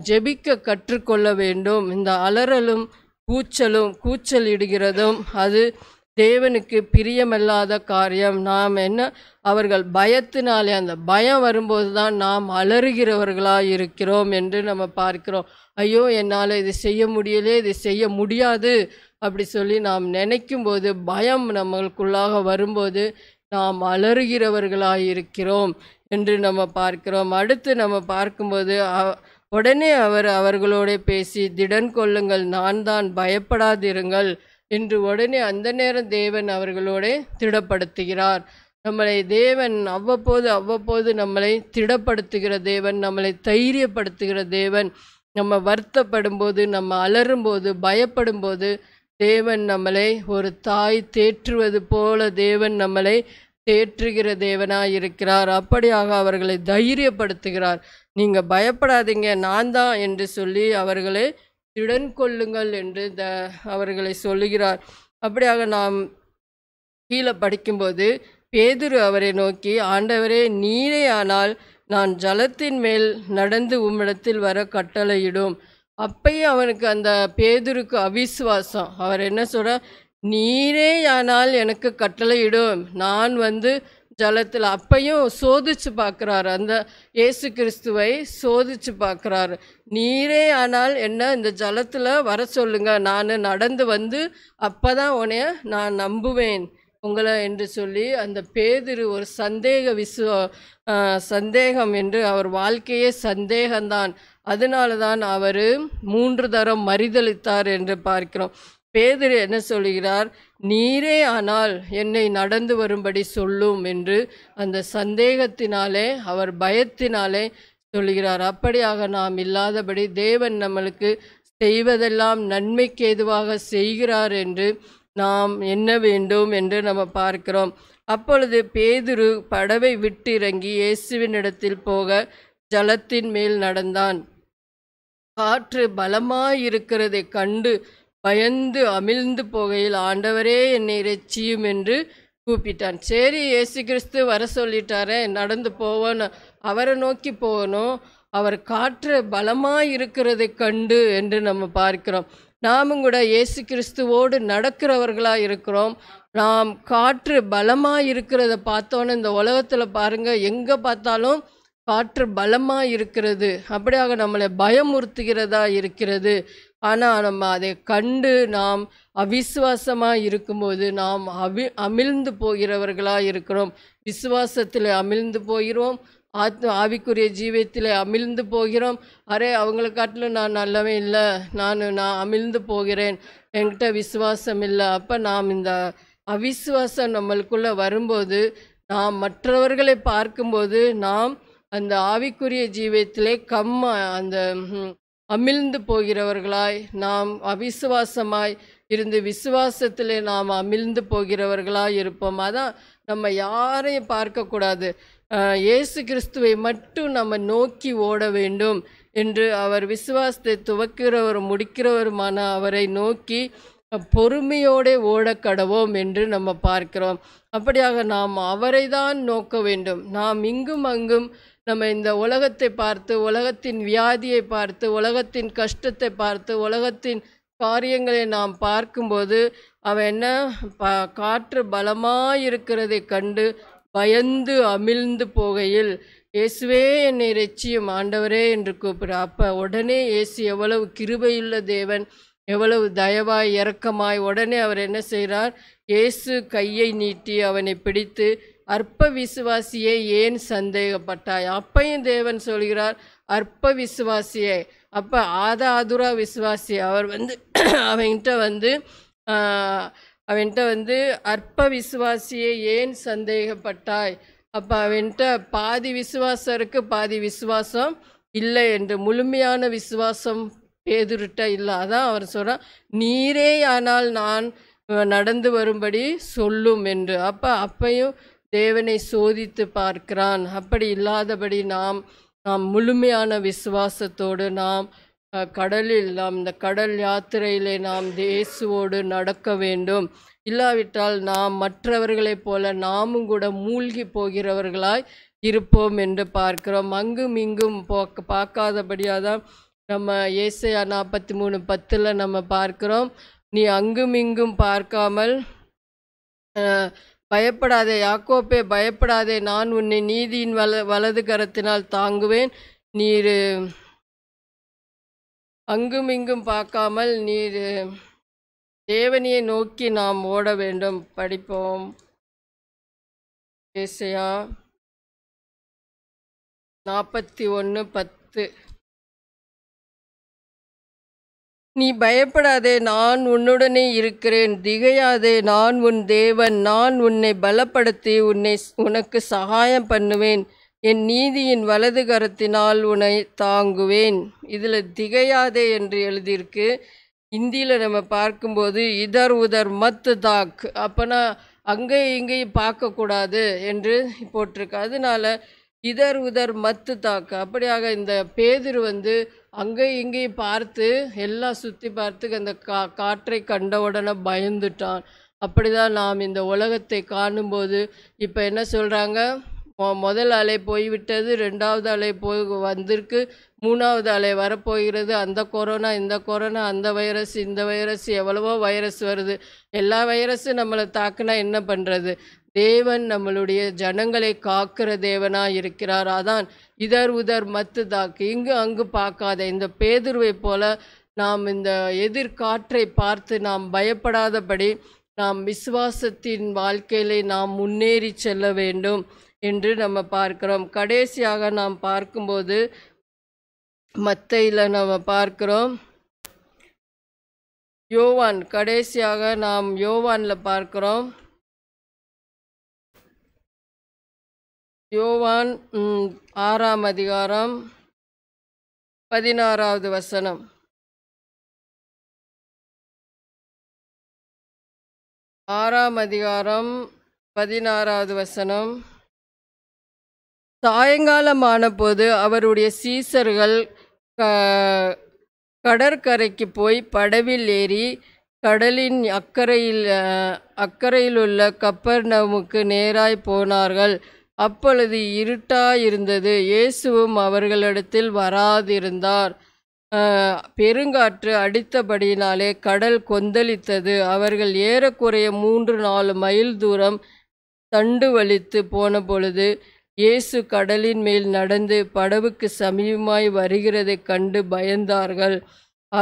[SPEAKER 2] ஜெபிக்க கற்றுக்கொள்ள வேண்டும் இந்த அலறலும் கூச்சலும் கூச்சல் இடுகிறதும் அது தேவனுக்கு பிரியமல்லாத காரியம் நாம் என்ன அவர்கள் பயத்தினாலே அந்த பயம் வரும்போது தான் நாம் அலறுகிறவர்களாக இருக்கிறோம் என்று நம்ம பார்க்கிறோம் ஐயோ என்னால் இது செய்ய முடியலே இது செய்ய முடியாது அப்படி சொல்லி நாம் நினைக்கும் போது பயம் நம்மளுக்குள்ளாக வரும்போது நாம் அலறுகிறவர்களாக இருக்கிறோம் என்று நம்ம பார்க்கிறோம் அடுத்து நம்ம பார்க்கும்போது உடனே அவர் அவர்களோட பேசி திடன் கொள்ளுங்கள் நான் தான் பயப்படாதிருங்கள் என்று உடனே அந்த நேரம் தேவன் அவர்களோட திடப்படுத்துகிறார் நம்மளை தேவன் அவ்வப்போது அவ்வப்போது நம்மளை திடப்படுத்துகிற தேவன் நம்மளை தைரியப்படுத்துகிற தேவன் நம்ம வருத்தப்படும் போது நம்ம அலறும் போது பயப்படும் போது தேவன் நம்மளை ஒரு தாய் தேற்றுவது போல தேவன் நம்மளை தேற்றுகிற தேவனாக இருக்கிறார் அப்படியாக அவர்களை தைரியப்படுத்துகிறார் நீங்கள் பயப்படாதீங்க நான் தான் என்று சொல்லி அவர்களை திடன் கொள்ளுங்கள் என்று த அவர்களை சொல்லுகிறார் அப்படியாக நாம் கீழே படிக்கும்போது பேதுரு அவரை நோக்கி ஆண்டவரே நீரே ஆனால் நான் ஜலத்தின் மேல் நடந்து உம்மிடத்தில் வர கட்டளையிடும் அப்பயே அவனுக்கு அந்த பேதுருக்கு அவிசுவாசம் அவர் என்ன சொல்கிறார் நீரே ஆனால் எனக்கு கட்டளையிடும் நான் வந்து ஜலத்தில் அப்பையும் சோதிச்சு பார்க்குறாரு அந்த இயேசு கிறிஸ்துவை சோதிச்சு பார்க்குறாரு நீரே ஆனால் என்ன இந்த ஜலத்தில் வர சொல்லுங்க நான் நடந்து வந்து அப்போ தான் உன்னைய நான் நம்புவேன் உங்களை என்று சொல்லி அந்த பேதிரு ஒரு சந்தேக விசுவ சந்தேகம் என்று அவர் வாழ்க்கையே சந்தேகம்தான் அதனால தான் அவர் மூன்று தரம் மறிதளித்தார் என்று பார்க்கிறோம் பேதர் என்ன சொல்கிறார் நீரே ஆனால் என்னை நடந்து வரும்படி சொல்லும் என்று அந்த சந்தேகத்தினாலே அவர் பயத்தினாலே சொல்கிறார் அப்படியாக நாம் இல்லாதபடி தேவன் நம்மளுக்கு செய்வதெல்லாம் நன்மைக்கு எதுவாக செய்கிறார் என்று நாம் என்ன வேண்டும் என்று நம்ம பார்க்கிறோம் அப்பொழுது பேதுரு படவை விட்டு இறங்கி இயேசுவினிடத்தில் போக ஜலத்தின் மேல் நடந்தான் காற்று பலமாயிருக்கிறதை கண்டு பயந்து அமிழ்ந்து போகையில் ஆண்டவரே என்னை ரட்சியும் என்று கூப்பிட்டான் சரி ஏசு கிறிஸ்து வர சொல்லிட்டாரே நடந்து போவோன்னு அவரை நோக்கி போகணும் அவர் காற்று பலமாக இருக்கிறதை கண்டு என்று நம்ம பார்க்கிறோம் நாமும் கூட இயேசு கிறிஸ்துவோடு நடக்கிறவர்களாக இருக்கிறோம் நாம் காற்று பலமாக இருக்கிறத பார்த்தோன்னு இந்த உலகத்தில் பாருங்கள் எங்கே பார்த்தாலும் காற்று பலமாக இருக்கிறது அப்படியாக நம்மளை பயமுறுத்துகிறதா இருக்கிறது ஆனால் நம்ம அதை கண்டு நாம் அவிஸ்வாசமாக இருக்கும்போது நாம் அவி அமிழ்ந்து போகிறவர்களாக இருக்கிறோம் விசுவாசத்தில் அமிழ்ந்து போகிறோம் ஆத்ம ஆவிக்குரிய ஜீவியத்தில் அமிழ்ந்து போகிறோம் அரே அவங்கள காட்டிலும் நான் நல்லாவே இல்லை நான் நான் அமிழ்ந்து போகிறேன் என்கிட்ட விசுவாசம் இல்லை அப்போ நாம் இந்த அவிஸ்வாசம் நம்மளுக்குள்ளே வரும்போது நாம் மற்றவர்களை பார்க்கும்போது நாம் அந்த ஆவிக்குரிய ஜீவியத்திலே கம்ம அந்த அமிழ்ந்து போகிறவர்களாய் நாம் அவிசுவாசமாய் இருந்து விசுவாசத்திலே நாம் அமிழ்ந்து போகிறவர்களாக இருப்போம் அதான் நம்ம யாரையும் பார்க்கக்கூடாது இயேசு கிறிஸ்துவை மட்டும் நம்ம நோக்கி ஓட வேண்டும் என்று அவர் விசுவாசத்தை துவக்கிறவர் முடிக்கிறவருமான அவரை நோக்கி பொறுமையோடே ஓடக்கடவோம் என்று நம்ம பார்க்கிறோம் அப்படியாக நாம் அவரை தான் நோக்க வேண்டும் நாம் இங்கும் அங்கும் நம்ம இந்த உலகத்தை பார்த்து உலகத்தின் வியாதியை பார்த்து உலகத்தின் கஷ்டத்தை பார்த்து உலகத்தின் காரியங்களை நாம் பார்க்கும்போது அவன் என்ன ப காற்று பலமாக இருக்கிறதை கண்டு பயந்து அமிழ்ந்து போகையில் இயேசுவே என்னை ரட்சியும் ஆண்டவரே என்று கூப்பிடு அப்போ உடனே இயேசு எவ்வளவு கிருபையுள்ள தேவன் எவ்வளவு தயவாய் இறக்கமாய் உடனே அவர் என்ன செய்கிறார் இயேசு கையை நீட்டி அவனை பிடித்து அற்ப விசுவாசியை ஏன் சந்தேகப்பட்டாய் அப்பையும் தேவன் சொல்கிறார் அற்ப விசுவாசியே அப்போ ஆதா அதுரா விசுவாசி அவர் வந்து அவன்கிட்ட வந்து அவன்கிட்ட வந்து அற்ப விசுவாசியை ஏன் சந்தேகப்பட்டாய் அப்போ அவன்கிட்ட பாதி விசுவாசம் பாதி விசுவாசம் இல்லை என்று முழுமையான விசுவாசம் பேதுருட்ட இல்லை அதான் அவர் சொல்கிறார் நீரே ஆனால் நான் நடந்து வரும்படி சொல்லும் என்று அப்போ அப்பையும் தேவனை சோதித்து பார்க்கிறான் அப்படி இல்லாதபடி நாம் நாம் முழுமையான விசுவாசத்தோடு நாம் கடலில் நாம் இந்த கடல் யாத்திரையிலே நாம் தேசுவோடு நடக்க வேண்டும் இல்லாவிட்டால் நாம் மற்றவர்களைப் போல நாமும் கூட மூழ்கி போகிறவர்களாய் இருப்போம் என்று பார்க்கிறோம் அங்கும் இங்கும் போக்க பார்க்காதபடியாக தான் நம்ம ஏசையா நாற்பத்தி மூணு பத்தில் நம்ம பார்க்கிறோம் நீ அங்கும் இங்கும் பார்க்காமல் பயப்படாதே யாக்கோப்பே பயப்படாதே நான் உன்னை நீதியின் வல வலது கரத்தினால் தாங்குவேன் நீர் அங்கும் இங்கும் பார்க்காமல் நீர்
[SPEAKER 1] தேவனியை நோக்கி நாம் ஓட வேண்டும் படிப்போம் ஏசையா நாற்பத்தி ஒன்று பத்து நீ பயப்படாதே
[SPEAKER 2] நான் உன்னுடனே இருக்கிறேன் திகையாதே நான் உன் தேவன் நான் உன்னை பலப்படுத்தி உன்னை உனக்கு சகாயம் பண்ணுவேன் என் நீதியின் வலது கரத்தினால் உன்னை தாங்குவேன் இதில் திகையாதே என்று எழுதியிருக்கு இந்தியில் நம்ம பார்க்கும்போது இதர் உதர் மத்து தாக் அப்போனா அங்கேயும் இங்கேயும் பார்க்கக்கூடாது என்று போட்டிருக்கு அதனால இதர் உதர் மத்து தாக்கு அப்படியாக இந்த பேதிரு வந்து அங்கேயும் இங்கேயும் பார்த்து எல்லாம் சுற்றி பார்த்து அந்த கா காற்றை கண்ட உடனே பயந்துட்டான் அப்படி தான் நாம் இந்த உலகத்தை காணும்போது இப்போ என்ன சொல்கிறாங்க முதல் அலை போய்விட்டது ரெண்டாவது அலை போய் வந்திருக்கு மூணாவது அலை வரப்போகிறது அந்த கொரோனா இந்த கொரோனா அந்த வைரஸ் இந்த வைரஸ் எவ்வளவோ வைரஸ் வருது எல்லா வைரஸும் நம்மளை தாக்குனா என்ன பண்ணுறது தேவன் நம்மளுடைய ஜனங்களை காக்கிற தேவனாக இருக்கிறார் அதான் இதர் உதர் மத்து தாக்கு இங்கு அங்கு பார்க்காத இந்த பேதுருவை போல நாம் இந்த எதிர்காற்றை பார்த்து நாம் பயப்படாதபடி நாம் விசுவாசத்தின் வாழ்க்கையிலே நாம் முன்னேறி செல்ல வேண்டும் என்று நம்ம பார்க்கிறோம் கடைசியாக நாம் பார்க்கும்போது மத்தையில் நம்ம பார்க்கிறோம்
[SPEAKER 1] யோவான் கடைசியாக நாம் யோவானில் பார்க்கிறோம் யோவான் ஆறாம் அதிகாரம்
[SPEAKER 3] பதினாறாவது வசனம்
[SPEAKER 1] ஆறாம் அதிகாரம்
[SPEAKER 2] பதினாறாவது வசனம் சாயங்காலமான போது அவருடைய சீசர்கள் க கடற்கரைக்கு போய் படவில் ஏறி கடலின் அக்கறையில் அக்கறையில் உள்ள கப்பர்னவுக்கு நேராய் போனார்கள் அப்பொழுது இருட்டாயிருந்தது இயேசுவும் அவர்களிடத்தில் வராதிருந்தார் பெருங்காற்று அடித்தபடியினாலே கடல் கொந்தளித்தது அவர்கள் ஏறக்குறைய மூன்று நாலு மைல் தூரம் தண்டு வலித்து போன பொழுது இயேசு கடலின் மேல் நடந்து படவுக்கு சமீபமாய் வருகிறதை கண்டு பயந்தார்கள்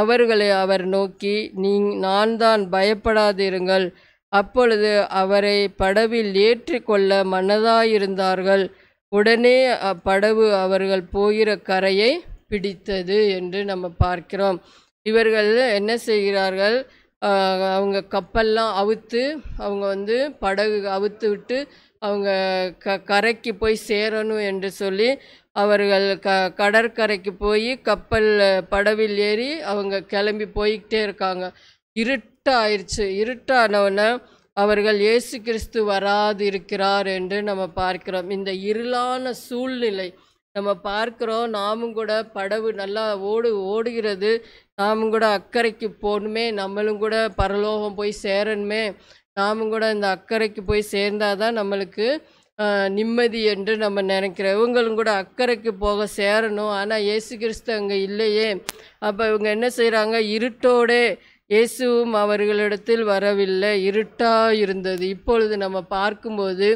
[SPEAKER 2] அவர்களை அவர் நோக்கி நீ நான் தான் பயப்படாதிருங்கள் அப்பொழுது அவரை படவில் ஏற்றி கொள்ள மனதாயிருந்தார்கள் உடனே அப்படவு அவர்கள் போகிற கரையை பிடித்தது என்று நம்ம பார்க்கிறோம் இவர்கள் என்ன செய்கிறார்கள் அவங்க கப்பல்லாம் அவுத்து அவங்க வந்து படகு அவுத்து விட்டு அவங்க க கரைக்கு போய் சேரணும் என்று சொல்லி அவர்கள் க கடற்கரைக்கு போய் கப்பல் படவில் ஏறி அவங்க கிளம்பி போய்கிட்டே இருக்காங்க இருட் இருட்டாயிருச்சு இருட்டானவுடனே அவர்கள் இயேசு கிறிஸ்து வராது இருக்கிறார் என்று நம்ம பார்க்கிறோம் இந்த இருளான சூழ்நிலை நம்ம பார்க்குறோம் நாமும் கூட படவு நல்லா ஓடு ஓடுகிறது நாமும் கூட அக்கறைக்கு போகணுமே நம்மளும் கூட பரலோகம் போய் சேரணுமே நாமும் கூட இந்த அக்கறைக்கு போய் சேர்ந்தால் தான் நம்மளுக்கு நிம்மதி என்று நம்ம நினைக்கிறோம் இவங்களும் கூட அக்கறைக்கு போக சேரணும் ஆனால் இயேசு கிறிஸ்து அங்கே இல்லையே அப்போ இவங்க என்ன செய்கிறாங்க இருட்டோடே இயேசுவும் அவர்களிடத்தில் வரவில்லை இருட்டாக இருந்தது இப்பொழுது நம்ம பார்க்கும்போது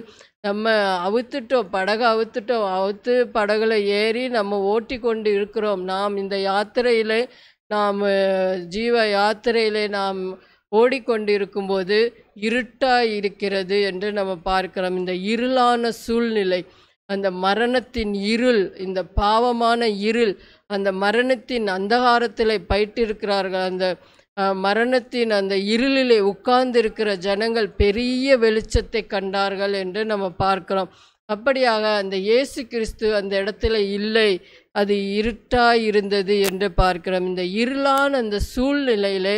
[SPEAKER 2] நம்ம அவுத்துட்டோம் படகு அவுத்துட்டோம் அவுத்து படகுல ஏறி நம்ம ஓட்டி கொண்டு இருக்கிறோம் நாம் இந்த யாத்திரையில் நாம் ஜீவ யாத்திரையிலே நாம் ஓடிக்கொண்டு இருக்கும்போது இருட்டாக இருக்கிறது என்று நம்ம பார்க்கிறோம் இந்த இருளான சூழ்நிலை அந்த மரணத்தின் இருள் இந்த பாவமான இருள் அந்த மரணத்தின் அந்தகாரத்தில் பயிட்டிருக்கிறார்கள் அந்த மரணத்தின் அந்த இருளிலே உட்கார்ந்திருக்கிற ஜனங்கள் பெரிய வெளிச்சத்தை கண்டார்கள் என்று நம்ம பார்க்கிறோம் அப்படியாக அந்த இயேசு கிறிஸ்து அந்த இடத்துல இல்லை அது இருட்டாய் இருந்தது என்று பார்க்கிறோம் இந்த இருளான அந்த சூழ்நிலையிலே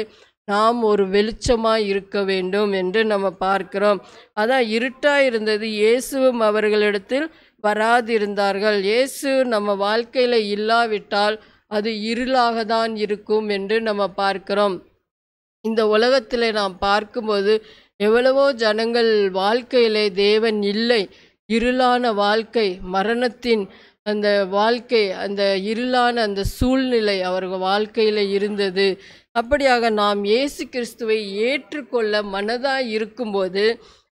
[SPEAKER 2] நாம் ஒரு வெளிச்சமாக இருக்க வேண்டும் என்று நம்ம பார்க்கிறோம் அதான் இருட்டாக இருந்தது இயேசுவும் அவர்களிடத்தில் வராதிருந்தார்கள் இயேசு நம்ம வாழ்க்கையில் இல்லாவிட்டால் அது இருளாக தான் இருக்கும் என்று நம்ம பார்க்கிறோம் இந்த உலகத்தில் நாம் பார்க்கும்போது எவ்வளவோ ஜனங்கள் வாழ்க்கையிலே தேவன் இல்லை இருளான வாழ்க்கை மரணத்தின் அந்த வாழ்க்கை அந்த இருளான அந்த சூழ்நிலை அவர்கள் வாழ்க்கையில் இருந்தது அப்படியாக நாம் இயேசு கிறிஸ்துவை ஏற்றுக்கொள்ள மனதாக இருக்கும்போது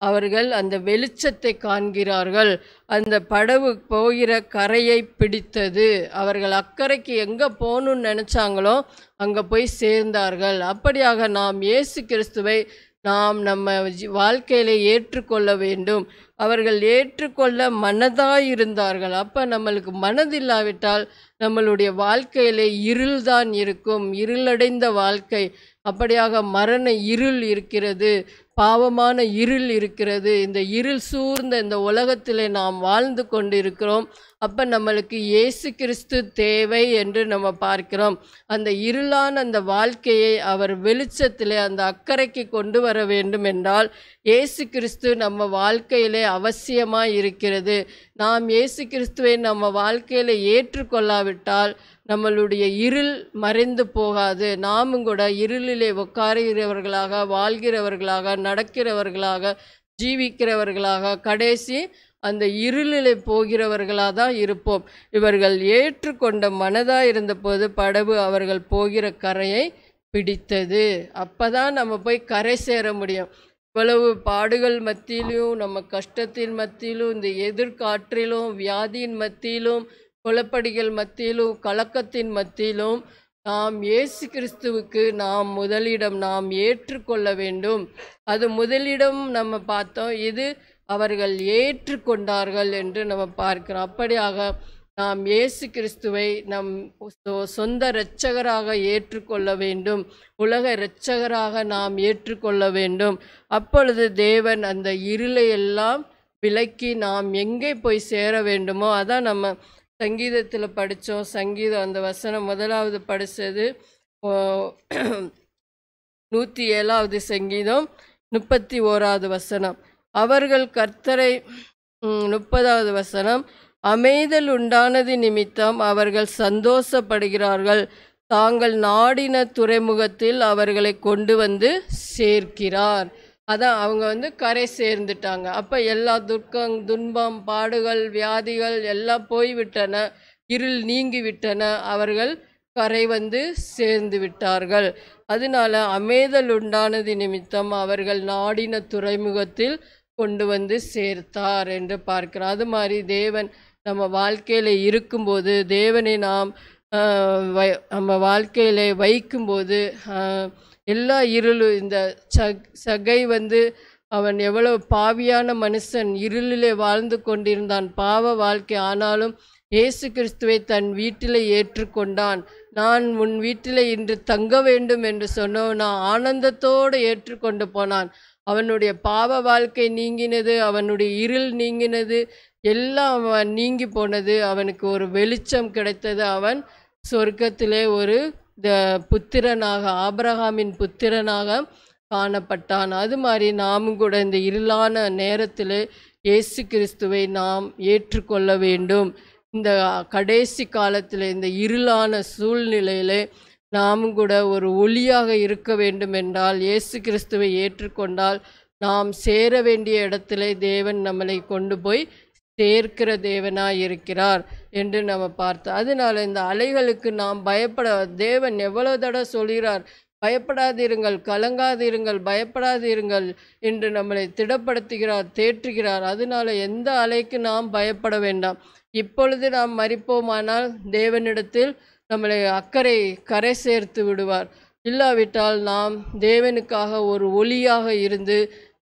[SPEAKER 2] அவர்கள் அந்த வெளிச்சத்தை காண்கிறார்கள் அந்த படவு போகிற கரையை பிடித்தது அவர்கள் அக்கறைக்கு எங்கே போகணும்னு நினச்சாங்களோ அங்கே போய் சேர்ந்தார்கள் அப்படியாக நாம் இயேசு கிறிஸ்துவை நாம் நம்ம வாழ்க்கையில ஏற்றுக்கொள்ள வேண்டும் அவர்கள் ஏற்றுக்கொள்ள மனதாக இருந்தார்கள் அப்போ நம்மளுக்கு மனதில்லாவிட்டால் நம்மளுடைய வாழ்க்கையிலே தான் இருக்கும் இருளடைந்த வாழ்க்கை அப்படியாக மரண இருள் இருக்கிறது பாவமான இருள் இருக்கிறது இந்த இருள் சூழ்ந்த இந்த உலகத்தில் நாம் வாழ்ந்து கொண்டிருக்கிறோம் அப்போ நம்மளுக்கு இயேசு கிறிஸ்து தேவை என்று நம்ம பார்க்கிறோம் அந்த இருளான அந்த வாழ்க்கையை அவர் வெளிச்சத்தில் அந்த அக்கறைக்கு கொண்டு வர வேண்டும் என்றால் இயேசு கிறிஸ்து நம்ம வாழ்க்கையிலே அவசியமாக இருக்கிறது நாம் இயேசு கிறிஸ்துவை நம்ம வாழ்க்கையில் ஏற்றுக்கொள்ளாவிட்டால் நம்மளுடைய இருள் மறைந்து போகாது நாமும் கூட இருளிலே உட்காருகிறவர்களாக வாழ்கிறவர்களாக நடக்கிறவர்களாக ஜீவிக்கிறவர்களாக கடைசி அந்த இருளிலே போகிறவர்களாக தான் இருப்போம் இவர்கள் ஏற்றுக்கொண்ட மனதாக இருந்தபோது படவு அவர்கள் போகிற கரையை பிடித்தது அப்போ தான் நம்ம போய் கரை சேர முடியும் இவ்வளவு பாடுகள் மத்தியிலும் நம்ம கஷ்டத்தின் மத்தியிலும் இந்த எதிர்காற்றிலும் வியாதியின் மத்தியிலும் குலப்படிகள் மத்தியிலும் கலக்கத்தின் மத்தியிலும் நாம் இயேசு கிறிஸ்துவுக்கு நாம் முதலிடம் நாம் ஏற்றுக்கொள்ள வேண்டும் அது முதலிடம் நம்ம பார்த்தோம் இது அவர்கள் ஏற்றுக்கொண்டார்கள் என்று நம்ம பார்க்கிறோம் அப்படியாக நாம் இயேசு கிறிஸ்துவை நம் சொந்த இரட்சகராக ஏற்றுக்கொள்ள வேண்டும் உலக இரட்சகராக நாம் ஏற்றுக்கொள்ள வேண்டும் அப்பொழுது தேவன் அந்த இருளை எல்லாம் விலக்கி நாம் எங்கே போய் சேர வேண்டுமோ அதான் நம்ம சங்கீதத்தில் படித்தோம் சங்கீதம் அந்த வசனம் முதலாவது படித்தது நூற்றி ஏழாவது சங்கீதம் முப்பத்தி ஓராவது வசனம் அவர்கள் கர்த்தரை முப்பதாவது வசனம் அமைதல் உண்டானது நிமித்தம் அவர்கள் சந்தோஷப்படுகிறார்கள் தாங்கள் நாடின துறைமுகத்தில் அவர்களை கொண்டு வந்து சேர்க்கிறார் அதான் அவங்க வந்து கரை சேர்ந்துட்டாங்க அப்போ எல்லா துர்க்கம் துன்பம் பாடுகள் வியாதிகள் எல்லாம் போய்விட்டன இருள் நீங்கி விட்டன அவர்கள் கரை வந்து சேர்ந்து விட்டார்கள் அதனால அமேதல் உண்டானது நிமித்தம் அவர்கள் நாடின துறைமுகத்தில் கொண்டு வந்து சேர்த்தார் என்று பார்க்கிறோம் அது மாதிரி தேவன் நம்ம வாழ்க்கையில் இருக்கும்போது தேவனை நாம் நம்ம வாழ்க்கையில் வைக்கும்போது எல்லா இருளும் இந்த சகை வந்து அவன் எவ்வளவு பாவியான மனுஷன் இருளிலே வாழ்ந்து கொண்டிருந்தான் பாவ வாழ்க்கை ஆனாலும் இயேசு கிறிஸ்துவை தன் வீட்டில் ஏற்றுக்கொண்டான் நான் உன் வீட்டில் இன்று தங்க வேண்டும் என்று நான் ஆனந்தத்தோடு ஏற்றுக்கொண்டு போனான் அவனுடைய பாவ வாழ்க்கை நீங்கினது அவனுடைய இருள் நீங்கினது எல்லாம் அவன் நீங்கி போனது அவனுக்கு ஒரு வெளிச்சம் கிடைத்தது அவன் சொர்க்கத்திலே ஒரு புத்திரனாக ஆபரகாமின் புத்திரனாக காணப்பட்டான் அது மாதிரி நாமும் கூட இந்த இருளான நேரத்தில் இயேசு கிறிஸ்துவை நாம் ஏற்றுக்கொள்ள வேண்டும் இந்த கடைசி காலத்தில் இந்த இருளான சூழ்நிலையில் நாமும் கூட ஒரு ஒளியாக இருக்க வேண்டும் என்றால் இயேசு கிறிஸ்துவை ஏற்றுக்கொண்டால் நாம் சேர வேண்டிய இடத்துல தேவன் நம்மளை கொண்டு போய் தேர்க்கிற தேவனாக இருக்கிறார் என்று நம்ம பார்த்தோம் அதனால் இந்த அலைகளுக்கு நாம் பயப்பட தேவன் எவ்வளோ தடவை சொல்கிறார் பயப்படாதிருங்கள் கலங்காதிருங்கள் பயப்படாதிருங்கள் என்று நம்மளை திடப்படுத்துகிறார் தேற்றுகிறார் அதனால எந்த அலைக்கு நாம் பயப்பட வேண்டாம் இப்பொழுது நாம் மறிப்போமானால் தேவனிடத்தில் நம்மளை அக்கறை கரை சேர்த்து விடுவார் இல்லாவிட்டால் நாம் தேவனுக்காக ஒரு ஒளியாக இருந்து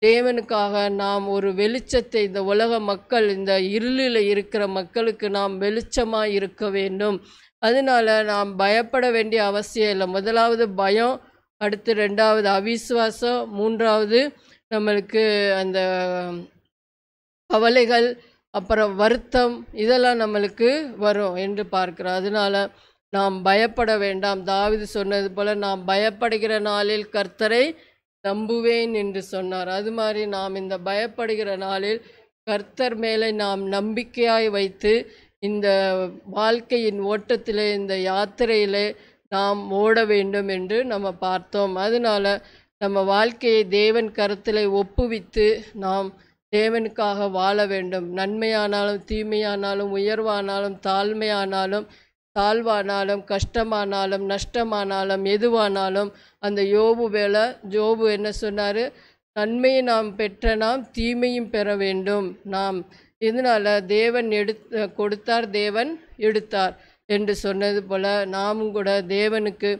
[SPEAKER 2] தேவனுக்காக நாம் ஒரு வெளிச்சத்தை இந்த உலக மக்கள் இந்த இருளில் இருக்கிற மக்களுக்கு நாம் வெளிச்சமாக இருக்க வேண்டும் அதனால் நாம் பயப்பட வேண்டிய அவசியம் இல்லை முதலாவது பயம் அடுத்து ரெண்டாவது அவிஸ்வாசம் மூன்றாவது நம்மளுக்கு அந்த கவலைகள் அப்புறம் வருத்தம் இதெல்லாம் நம்மளுக்கு வரும் என்று பார்க்குறோம் அதனால் நாம் பயப்பட வேண்டாம் தாவிது சொன்னது போல் நாம் பயப்படுகிற நாளில் கர்த்தரை நம்புவேன் என்று சொன்னார் அது மாதிரி நாம் இந்த பயப்படுகிற நாளில் கர்த்தர் மேலே நாம் நம்பிக்கையாய் வைத்து இந்த வாழ்க்கையின் ஓட்டத்திலே இந்த யாத்திரையிலே நாம் ஓட வேண்டும் என்று நம்ம பார்த்தோம் அதனால் நம்ம வாழ்க்கையை தேவன் கருத்தில் ஒப்புவித்து நாம் தேவனுக்காக வாழ வேண்டும் நன்மையானாலும் தீமையானாலும் உயர்வானாலும் தாழ்மையானாலும் தாழ்வானாலும் கஷ்டமானாலும் நஷ்டமானாலும் எதுவானாலும் அந்த யோபு வேலை ஜோபு என்ன சொன்னார் நன்மையை நாம் பெற்ற நாம் தீமையும் பெற வேண்டும் நாம் இதனால் தேவன் எடு கொடுத்தார் தேவன் எடுத்தார் என்று சொன்னது போல் நாமும் கூட தேவனுக்கு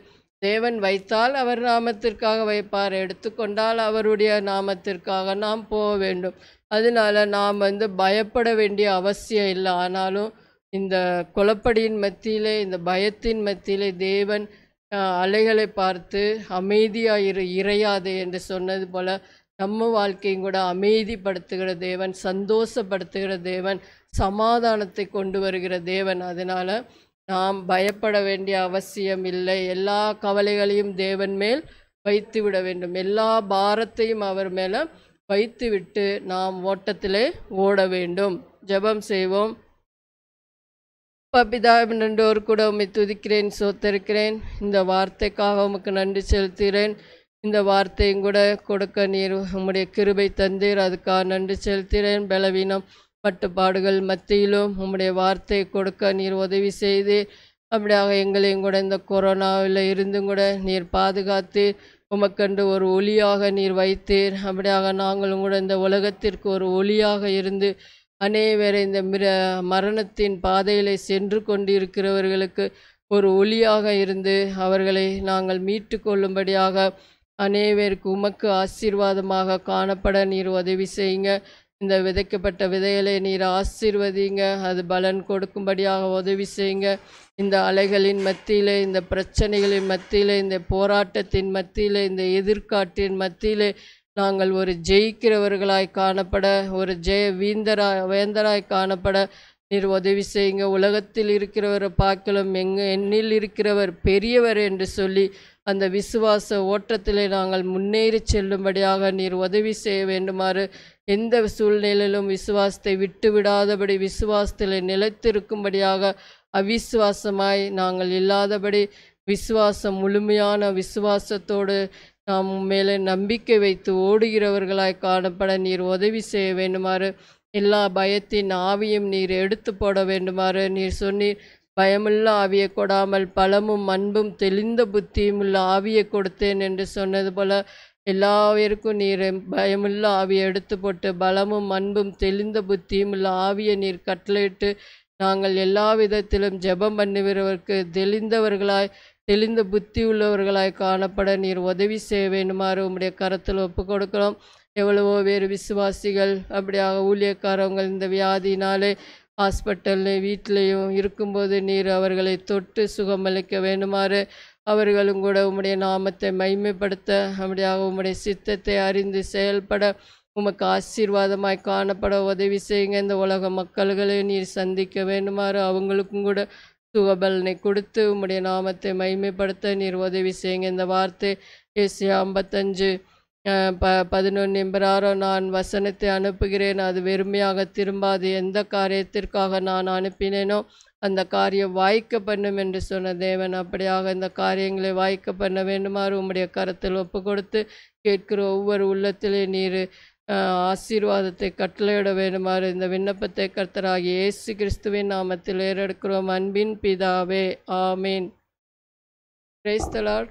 [SPEAKER 2] தேவன் வைத்தால் அவர் நாமத்திற்காக வைப்பார் எடுத்துக்கொண்டால் அவருடைய நாமத்திற்காக நாம் போக வேண்டும் அதனால் நாம் வந்து பயப்பட வேண்டிய அவசியம் இல்லை ஆனாலும் இந்த குழப்படியின் மத்தியிலே இந்த பயத்தின் மத்தியிலே தேவன் அலைகளை பார்த்து அமைதியாக இரு இறையாது என்று சொன்னது போல் நம்ம வாழ்க்கையும் கூட அமைதிப்படுத்துகிற தேவன் சந்தோஷப்படுத்துகிற தேவன் சமாதானத்தை கொண்டு வருகிற தேவன் அதனால் நாம் பயப்பட வேண்டிய அவசியம் இல்லை எல்லா கவலைகளையும் தேவன் மேல் வைத்து விட வேண்டும் எல்லா பாரத்தையும் அவர் மேலே வைத்துவிட்டு நாம் ஓட்டத்திலே ஓட வேண்டும் ஜெபம் செய்வோம் பபிதாபினண்டோர் கூட உண்மை துதிக்கிறேன் சோத்திருக்கிறேன் இந்த வார்த்தைக்காக உமக்கு நன்றி செலுத்துகிறேன் இந்த வார்த்தையும் கூட கொடுக்க நீர் உம்முடைய கிருபை தந்தீர் அதுக்காக நன்றி செலுத்துகிறேன் பலவீனம் பட்டுப்பாடுகள் மத்தியிலும் உம்முடைய வார்த்தை கொடுக்க நீர் உதவி செய்து அப்படியாக எங்களையும் கூட இந்த கொரோனாவில் இருந்தும் கூட நீர் பாதுகாத்து உமக்கண்டு ஒரு ஒளியாக நீர் வைத்தீர் அப்படியாக நாங்களும் கூட இந்த உலகத்திற்கு ஒரு ஒளியாக இருந்து அநேகர் இந்த மிர மரணத்தின் பாதையிலே சென்று கொண்டிருக்கிறவர்களுக்கு ஒரு ஒளியாக இருந்து அவர்களை நாங்கள் மீட்டு கொள்ளும்படியாக அநேகருக்கு உமக்கு ஆசீர்வாதமாக காணப்பட நீர் உதவி செய்யுங்க இந்த விதைக்கப்பட்ட விதைகளை நீர் ஆசீர்வதிங்க அது பலன் கொடுக்கும்படியாக உதவி செய்யுங்க இந்த அலைகளின் மத்தியிலே இந்த பிரச்சனைகளின் மத்தியிலே இந்த போராட்டத்தின் மத்தியிலே இந்த எதிர்காட்டின் மத்தியிலே நாங்கள் ஒரு ஜெயிக்கிறவர்களாய் காணப்பட ஒரு ஜெய வீந்தராய் வேந்தராய் காணப்பட நீர் உதவி செய்யுங்க உலகத்தில் இருக்கிறவரை பார்க்கலாம் எங்க என்னில் இருக்கிறவர் பெரியவர் என்று சொல்லி அந்த விசுவாச ஓட்டத்திலே நாங்கள் முன்னேறி செல்லும்படியாக நீர் உதவி செய்ய வேண்டுமாறு எந்த சூழ்நிலையிலும் விசுவாசத்தை விட்டுவிடாதபடி விசுவாசத்தில் நிலைத்திருக்கும்படியாக அவிசுவாசமாய் நாங்கள் இல்லாதபடி விசுவாசம் முழுமையான விசுவாசத்தோடு நாம் மேலே நம்பிக்கை வைத்து ஓடுகிறவர்களாய் காணப்பட நீர் உதவி செய்ய வேண்டுமாறு எல்லா பயத்தின் ஆவியும் நீர் எடுத்து போட வேண்டுமாறு நீர் சொன்னீர் பயமுள்ள ஆவியை கொடாமல் பலமும் அன்பும் தெளிந்த புத்தியும் உள்ள ஆவியை கொடுத்தேன் என்று சொன்னது போல எல்லாவிற்கும் நீர் பயமுள்ள ஆவியை எடுத்து போட்டு பலமும் அன்பும் தெளிந்த புத்தியும் உள்ள ஆவியை நீர் கட்டளையிட்டு நாங்கள் எல்லா விதத்திலும் ஜெபம் பண்ணுகிறவருக்கு தெளிந்தவர்களாய் தெளிந்த புத்தி உள்ளவர்களாய் காணப்பட நீர் உதவி செய்ய வேண்டுமாறு உம்முடைய கரத்தில் ஒப்பு கொடுக்கிறோம் எவ்வளவோ வேறு விசுவாசிகள் அப்படியாக ஊழியக்காரவங்கள் இந்த வியாதினாலே ஹாஸ்பிட்டல் வீட்டிலையும் இருக்கும்போது நீர் அவர்களை தொட்டு சுகமளிக்க வேண்டுமாறு அவர்களும் கூட உம்முடைய நாமத்தை மைமைப்படுத்த அப்படியாக உம்முடைய சித்தத்தை அறிந்து செயல்பட உமக்கு ஆசீர்வாதமாய் காணப்பட உதவி செய்யுங்க இந்த உலக மக்கள்களை நீர் சந்திக்க வேண்டுமாறு அவங்களுக்கும் கூட சுகபலனை கொடுத்து உம்முடைய நாமத்தை மைமைப்படுத்த நீர் உதவி செய்யுங்க இந்த வார்த்தை ஏசி ஐம்பத்தஞ்சு ப பதினொன்று எம்பராரோ நான் வசனத்தை அனுப்புகிறேன் அது வெறுமையாக திரும்பாது எந்த காரியத்திற்காக நான் அனுப்பினேனோ அந்த காரியம் வாய்க்க பண்ணும் என்று சொன்ன தேவன் அப்படியாக இந்த காரியங்களை வாய்க்க பண்ண வேண்டுமாறு உம்முடைய கரத்தில் ஒப்பு கொடுத்து கேட்கிற ஒவ்வொரு உள்ளத்திலே நீர் ஆசீர்வாதத்தை கட்டளையிட வேண்டுமாறு இந்த விண்ணப்பத்தை கர்த்தராகி இயேசு கிறிஸ்துவின் நாமத்தில் ஏறெடுக்கிறோம் அன்பின் பிதாவே ஆமீன் கிரைஸ்தலால்